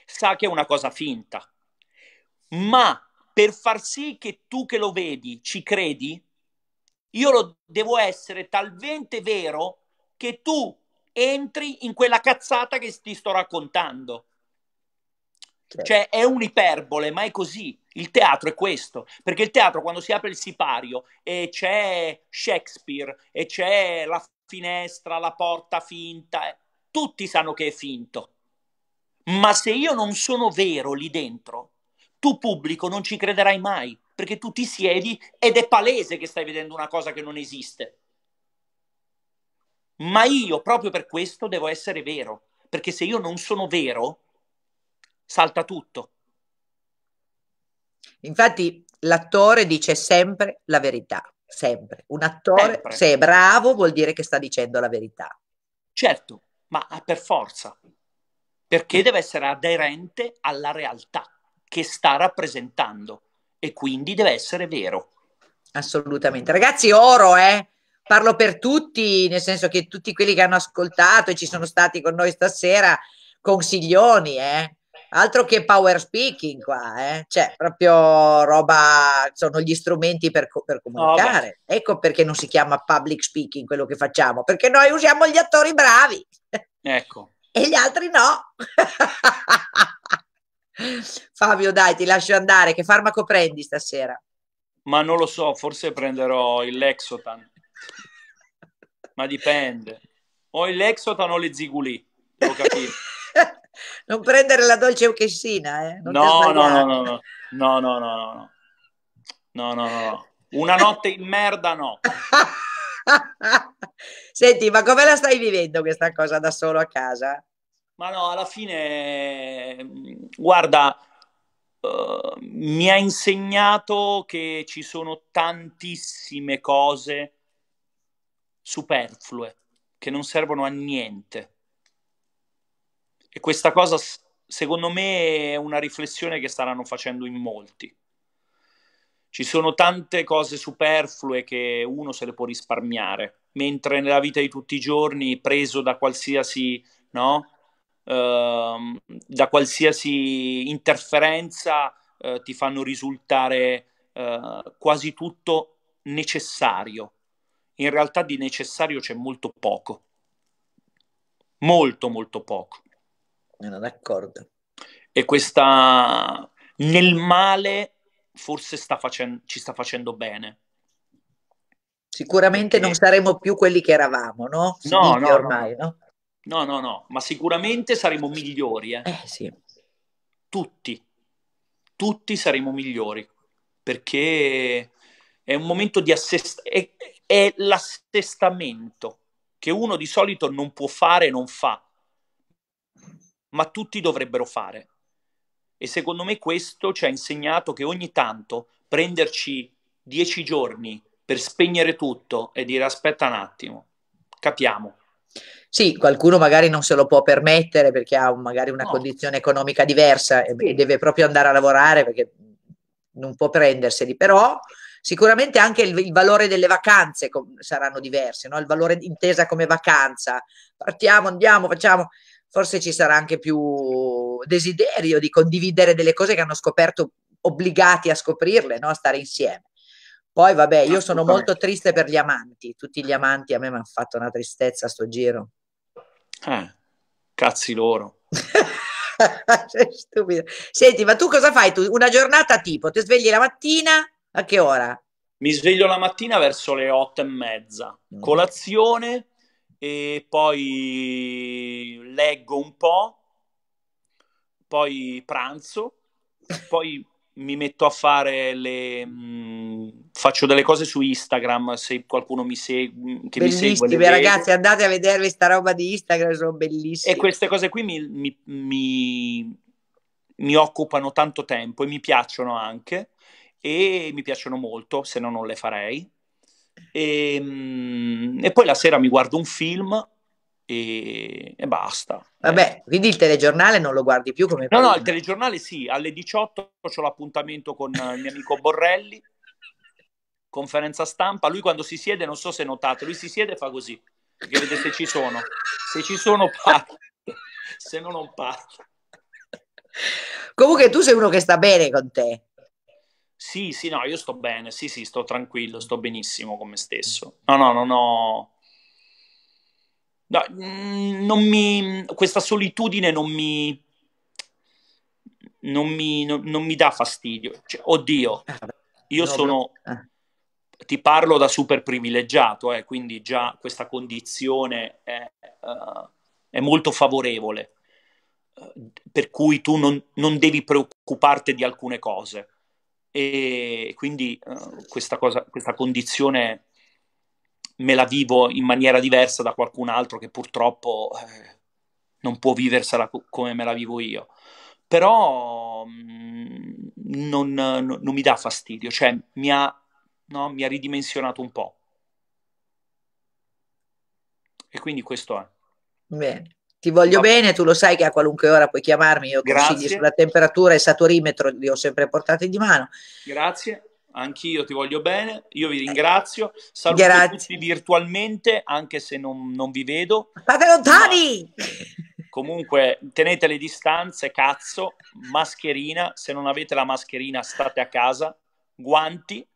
sa che è una cosa finta. Ma per far sì che tu che lo vedi ci credi, io lo devo essere talmente vero che tu entri in quella cazzata che ti sto raccontando. Certo. Cioè è un'iperbole, ma è così. Il teatro è questo, perché il teatro quando si apre il sipario e c'è Shakespeare e c'è la finestra, la porta finta, eh, tutti sanno che è finto. Ma se io non sono vero lì dentro, tu pubblico non ci crederai mai, perché tu ti siedi ed è palese che stai vedendo una cosa che non esiste ma io proprio per questo devo essere vero, perché se io non sono vero, salta tutto.
Infatti l'attore dice sempre la verità, sempre. Un attore, sempre. se è bravo, vuol dire che sta dicendo la verità.
Certo, ma per forza, perché mm. deve essere aderente alla realtà che sta rappresentando
e quindi deve essere vero. Assolutamente. Ragazzi, oro, eh? parlo per tutti, nel senso che tutti quelli che hanno ascoltato e ci sono stati con noi stasera, consiglioni, eh? altro che power speaking qua, eh? cioè proprio roba, sono gli strumenti per, per comunicare. Oh, ecco perché non si chiama public speaking quello che facciamo, perché noi usiamo gli attori bravi. Ecco. E gli altri no. [LAUGHS] Fabio, dai, ti lascio andare. Che farmaco prendi stasera?
Ma non lo so, forse prenderò il Lexotan. Ma dipende. O il Lexotan o le Ziguli, devo capire. [LAUGHS]
non prendere la dolce Ucchessina, eh? No, no, no, no, no,
no, no, no, no, no, no, no, Una notte in merda no.
[LAUGHS] Senti, ma come la stai vivendo questa cosa da solo a casa?
Ma no, alla fine, guarda, uh, mi ha insegnato che ci sono tantissime cose superflue, che non servono a niente. E questa cosa, secondo me, è una riflessione che staranno facendo in molti. Ci sono tante cose superflue che uno se le può risparmiare, mentre nella vita di tutti i giorni, preso da qualsiasi, no? uh, da qualsiasi interferenza, uh, ti fanno risultare uh, quasi tutto necessario in realtà di necessario c'è molto poco. Molto, molto poco. Non d'accordo. E questa nel male forse sta facen- ci sta facendo bene.
Sicuramente Perché... non saremo più quelli che eravamo, no? Si no, no, ormai, no.
no, no, no, ma sicuramente saremo migliori. Eh? Eh, sì. Tutti, tutti saremo migliori perché è un momento di assestamento, è, è l'assestamento che uno di solito non può fare non fa, ma tutti dovrebbero fare. E secondo me questo ci ha insegnato che ogni tanto prenderci dieci giorni per spegnere tutto e dire aspetta un
attimo, capiamo. Sì, qualcuno magari non se lo può permettere perché ha magari una no. condizione economica diversa e, sì. deve proprio andare a lavorare perché non può prenderseli, però Sicuramente anche il, il valore delle vacanze saranno diverse, no? il valore intesa come vacanza. Partiamo, andiamo, facciamo. Forse ci sarà anche più desiderio di condividere delle cose che hanno scoperto, obbligati a scoprirle, no? a stare insieme. Poi vabbè, io sono molto triste per gli amanti, tutti gli amanti a me mi hanno fatto una tristezza sto giro.
Eh, cazzi loro. [LAUGHS]
Sei stupido. Senti, ma tu cosa fai? Tu, una giornata tipo, ti svegli la mattina, a che ora?
Mi sveglio la mattina verso le otto e mezza, mm. colazione e poi leggo un po', poi pranzo, [LAUGHS] poi mi metto a fare le... Mh, mm, faccio delle cose su Instagram, se qualcuno mi, seg- che mi segue. Bellissime ragazzi,
andate a vedervi sta roba di Instagram, sono bellissime. E queste
cose qui mi, mi, mi, mi occupano tanto tempo e mi piacciono anche e mi piacciono molto, se no non le farei. E, ehm,
e poi la sera mi guardo un film e, e basta. Vabbè, eh. quindi il telegiornale non lo guardi più come... No, no, il
telegiornale sì, alle 18 ho l'appuntamento con il mio amico Borrelli, conferenza stampa, lui quando si siede, non so se notate, lui si siede e fa così, perché vede se ci sono, se ci sono parte, se no non parte.
Comunque tu sei uno che sta bene con te.
Sì, sì, no, io sto bene, sì, sì, sto tranquillo, sto benissimo con me stesso.
Mm. No, no, no, no.
Mm, no non mi, questa solitudine non mi, non mi, non, non mi dà fastidio. Cioè, oddio, eh,
io sono, eh.
ti parlo da super privilegiato, eh, quindi già questa condizione è, uh, è molto favorevole, per cui tu non, non devi preoccuparti di alcune cose e quindi uh, questa, cosa, questa condizione me la vivo in maniera diversa da qualcun altro che purtroppo eh, non può viversela co- come me la vivo io. Però mh, mm, non, non, non, mi dà fastidio, cioè mi ha, no, mi ha ridimensionato un po'. E quindi questo è.
Bene. Ti voglio Va. bene, tu lo sai che a qualunque ora puoi chiamarmi, io Grazie. consigli sulla temperatura e saturimetro li ho sempre portati di mano.
Grazie anch'io ti voglio bene, io vi ringrazio, saluto Grazie. tutti virtualmente, anche se non, non vi vedo.
State lontani!
Comunque, tenete le distanze, cazzo, mascherina, se non avete la mascherina state a casa, guanti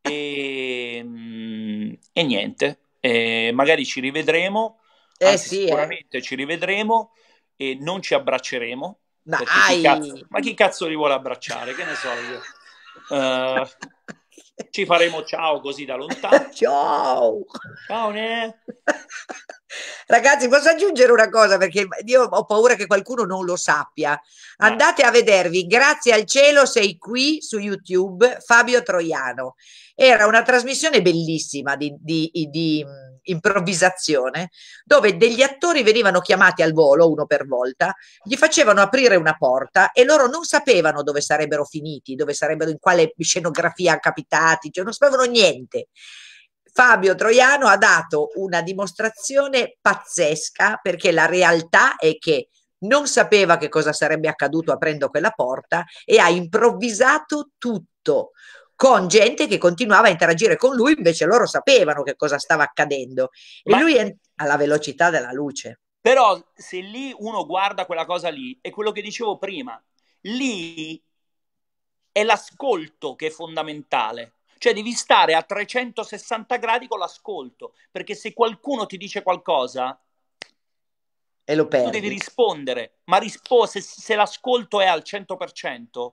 e, mm, e niente, e magari ci rivedremo
eh Anzi, sì, eh. sicuramente
eh. ci rivedremo e non ci abbracceremo.
Ma, chi cazzo, ma
chi cazzo li vuole abbracciare? Che ne so io. Uh, ci faremo ciao così da lontano.
[LAUGHS] ciao! Ciao ne! [LAUGHS] Ragazzi, posso aggiungere una cosa perché io ho paura che qualcuno non lo sappia. Eh. Andate a vedervi, grazie al cielo sei qui su YouTube, Fabio Troiano. Era una trasmissione bellissima di, di, di improvvisazione, dove degli attori venivano chiamati al volo uno per volta, gli facevano aprire una porta e loro non sapevano dove sarebbero finiti, dove sarebbero in quale scenografia capitati, cioè non sapevano niente. Fabio Troiano ha dato una dimostrazione pazzesca perché la realtà è che non sapeva che cosa sarebbe accaduto aprendo quella porta e ha improvvisato tutto con gente che continuava a interagire con lui, invece loro sapevano che cosa stava accadendo. E Ma... lui è alla velocità della luce.
Però se lì uno guarda quella cosa lì, è quello che dicevo prima, lì è l'ascolto che è fondamentale. Cioè devi stare a 360 gradi con l'ascolto, perché se qualcuno ti dice qualcosa,
e lo perdi. tu devi
rispondere, ma rispo- se, se l'ascolto è al 100%,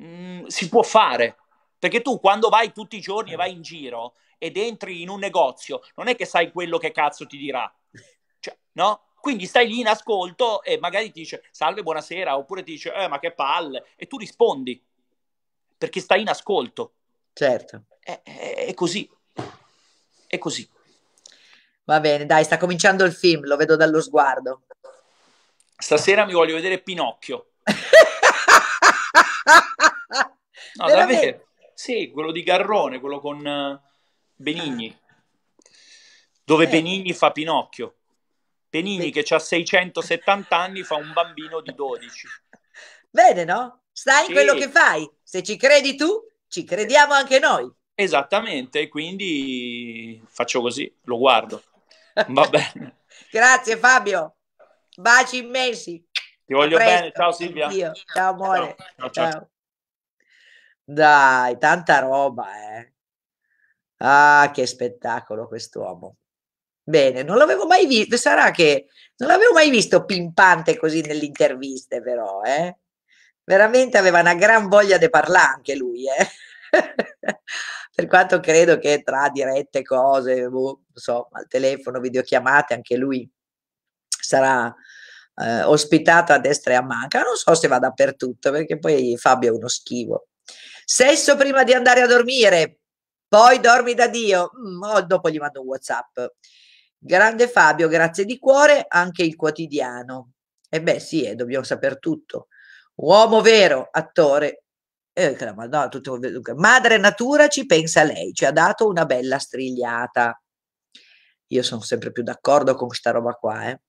mh, mm, si può fare. Perché tu quando vai tutti i giorni e vai in giro ed entri in un negozio, non è che sai quello che cazzo ti dirà. Cioè, no? Quindi stai lì in ascolto e magari ti dice salve, buonasera, oppure ti dice eh, ma che palle, e tu rispondi perché stai in ascolto.
Certo. È, è, è, così. È così. Va bene, dai, sta cominciando il film, lo vedo dallo sguardo.
Stasera mi voglio vedere Pinocchio. [LAUGHS]
No, davvero?
Sì, quello di Garrone, quello con eh, Benigni, dove eh. Benigni fa Pinocchio. Benigni Beh. che ha 670 anni fa un bambino di 12.
Bene, no? Stai in quello che fai. Se ci credi tu, ci crediamo anche noi. Esattamente, quindi faccio
così, lo guardo. Va [LAUGHS] bene.
Grazie Fabio. Baci immensi. Ti voglio bene, ciao Silvia. Io. Ciao amore. ciao. ciao. ciao. ciao. Dai, tanta roba, eh. Ah, che spettacolo quest'uomo. Bene, non l'avevo mai visto, sarà che non l'avevo mai visto pimpante così nelle interviste, però, eh. Veramente aveva una gran voglia di parlare anche lui, eh. [LAUGHS] per quanto credo che tra dirette cose, boh, so, al telefono, videochiamate, anche lui sarà eh, ospitato a destra e a manca. Non so se va dappertutto, perché poi Fabio è uno schivo. Sesso prima di andare a dormire, poi dormi da Dio. Mm, oh, dopo gli mando un WhatsApp. Grande Fabio, grazie di cuore, anche il quotidiano. E beh, sì, eh, dobbiamo sapere tutto. Uomo vero, attore. Eh, Madonna, tutto, madre natura ci pensa lei, ci ha dato una bella strigliata. Io sono sempre più d'accordo con questa roba qua. Eh.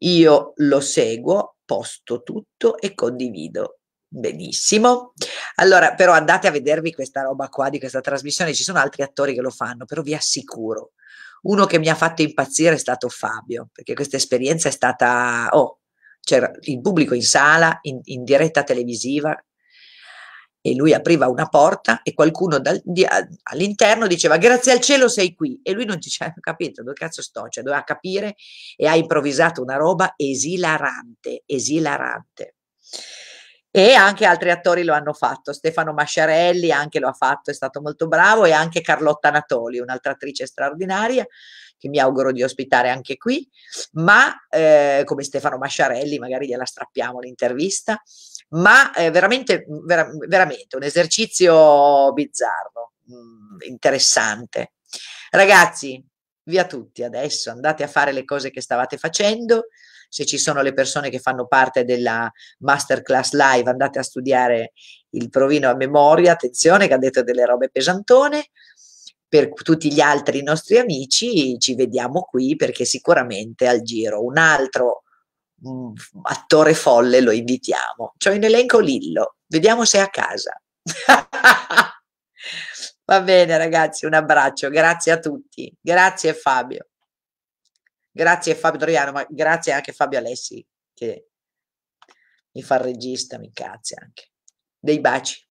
Io lo seguo, posto tutto e condivido. Benissimo. Allora, però andate a vedervi questa roba qua di questa trasmissione, ci sono altri attori che lo fanno, però vi assicuro, uno che mi ha fatto impazzire è stato Fabio, perché questa esperienza è stata, oh, c'era il pubblico in sala, in, in diretta televisiva, e lui apriva una porta e qualcuno dal, di, all'interno diceva grazie al cielo sei qui e lui non ci [LAUGHS] ha capito dove cazzo sto, cioè doveva capire e ha improvvisato una roba esilarante, esilarante e anche altri attori lo hanno fatto. Stefano Masciarelli anche lo ha fatto, è stato molto bravo e anche Carlotta Anatoli, un'altra attrice straordinaria che mi auguro di ospitare anche qui, ma eh, come Stefano Masciarelli, magari gliela strappiamo l'intervista, ma eh, veramente, vera, veramente un esercizio bizzarro, mh, mm, interessante. Ragazzi, via tutti adesso, andate a fare le cose che stavate facendo, se ci sono le persone che fanno parte della masterclass live, andate a studiare il provino a memoria, attenzione che ha detto delle robe pesantone. Per tutti gli altri nostri amici ci vediamo qui perché sicuramente al giro un altro mh, mm, attore folle lo invitiamo. C'ho in elenco Lillo, vediamo se è a casa. [LAUGHS] Va bene ragazzi, un abbraccio, grazie a tutti, grazie Fabio. Grazie Fabio Troiano, ma grazie anche Fabio Alessi che mi fa il regista, mi incazza anche. Dei baci.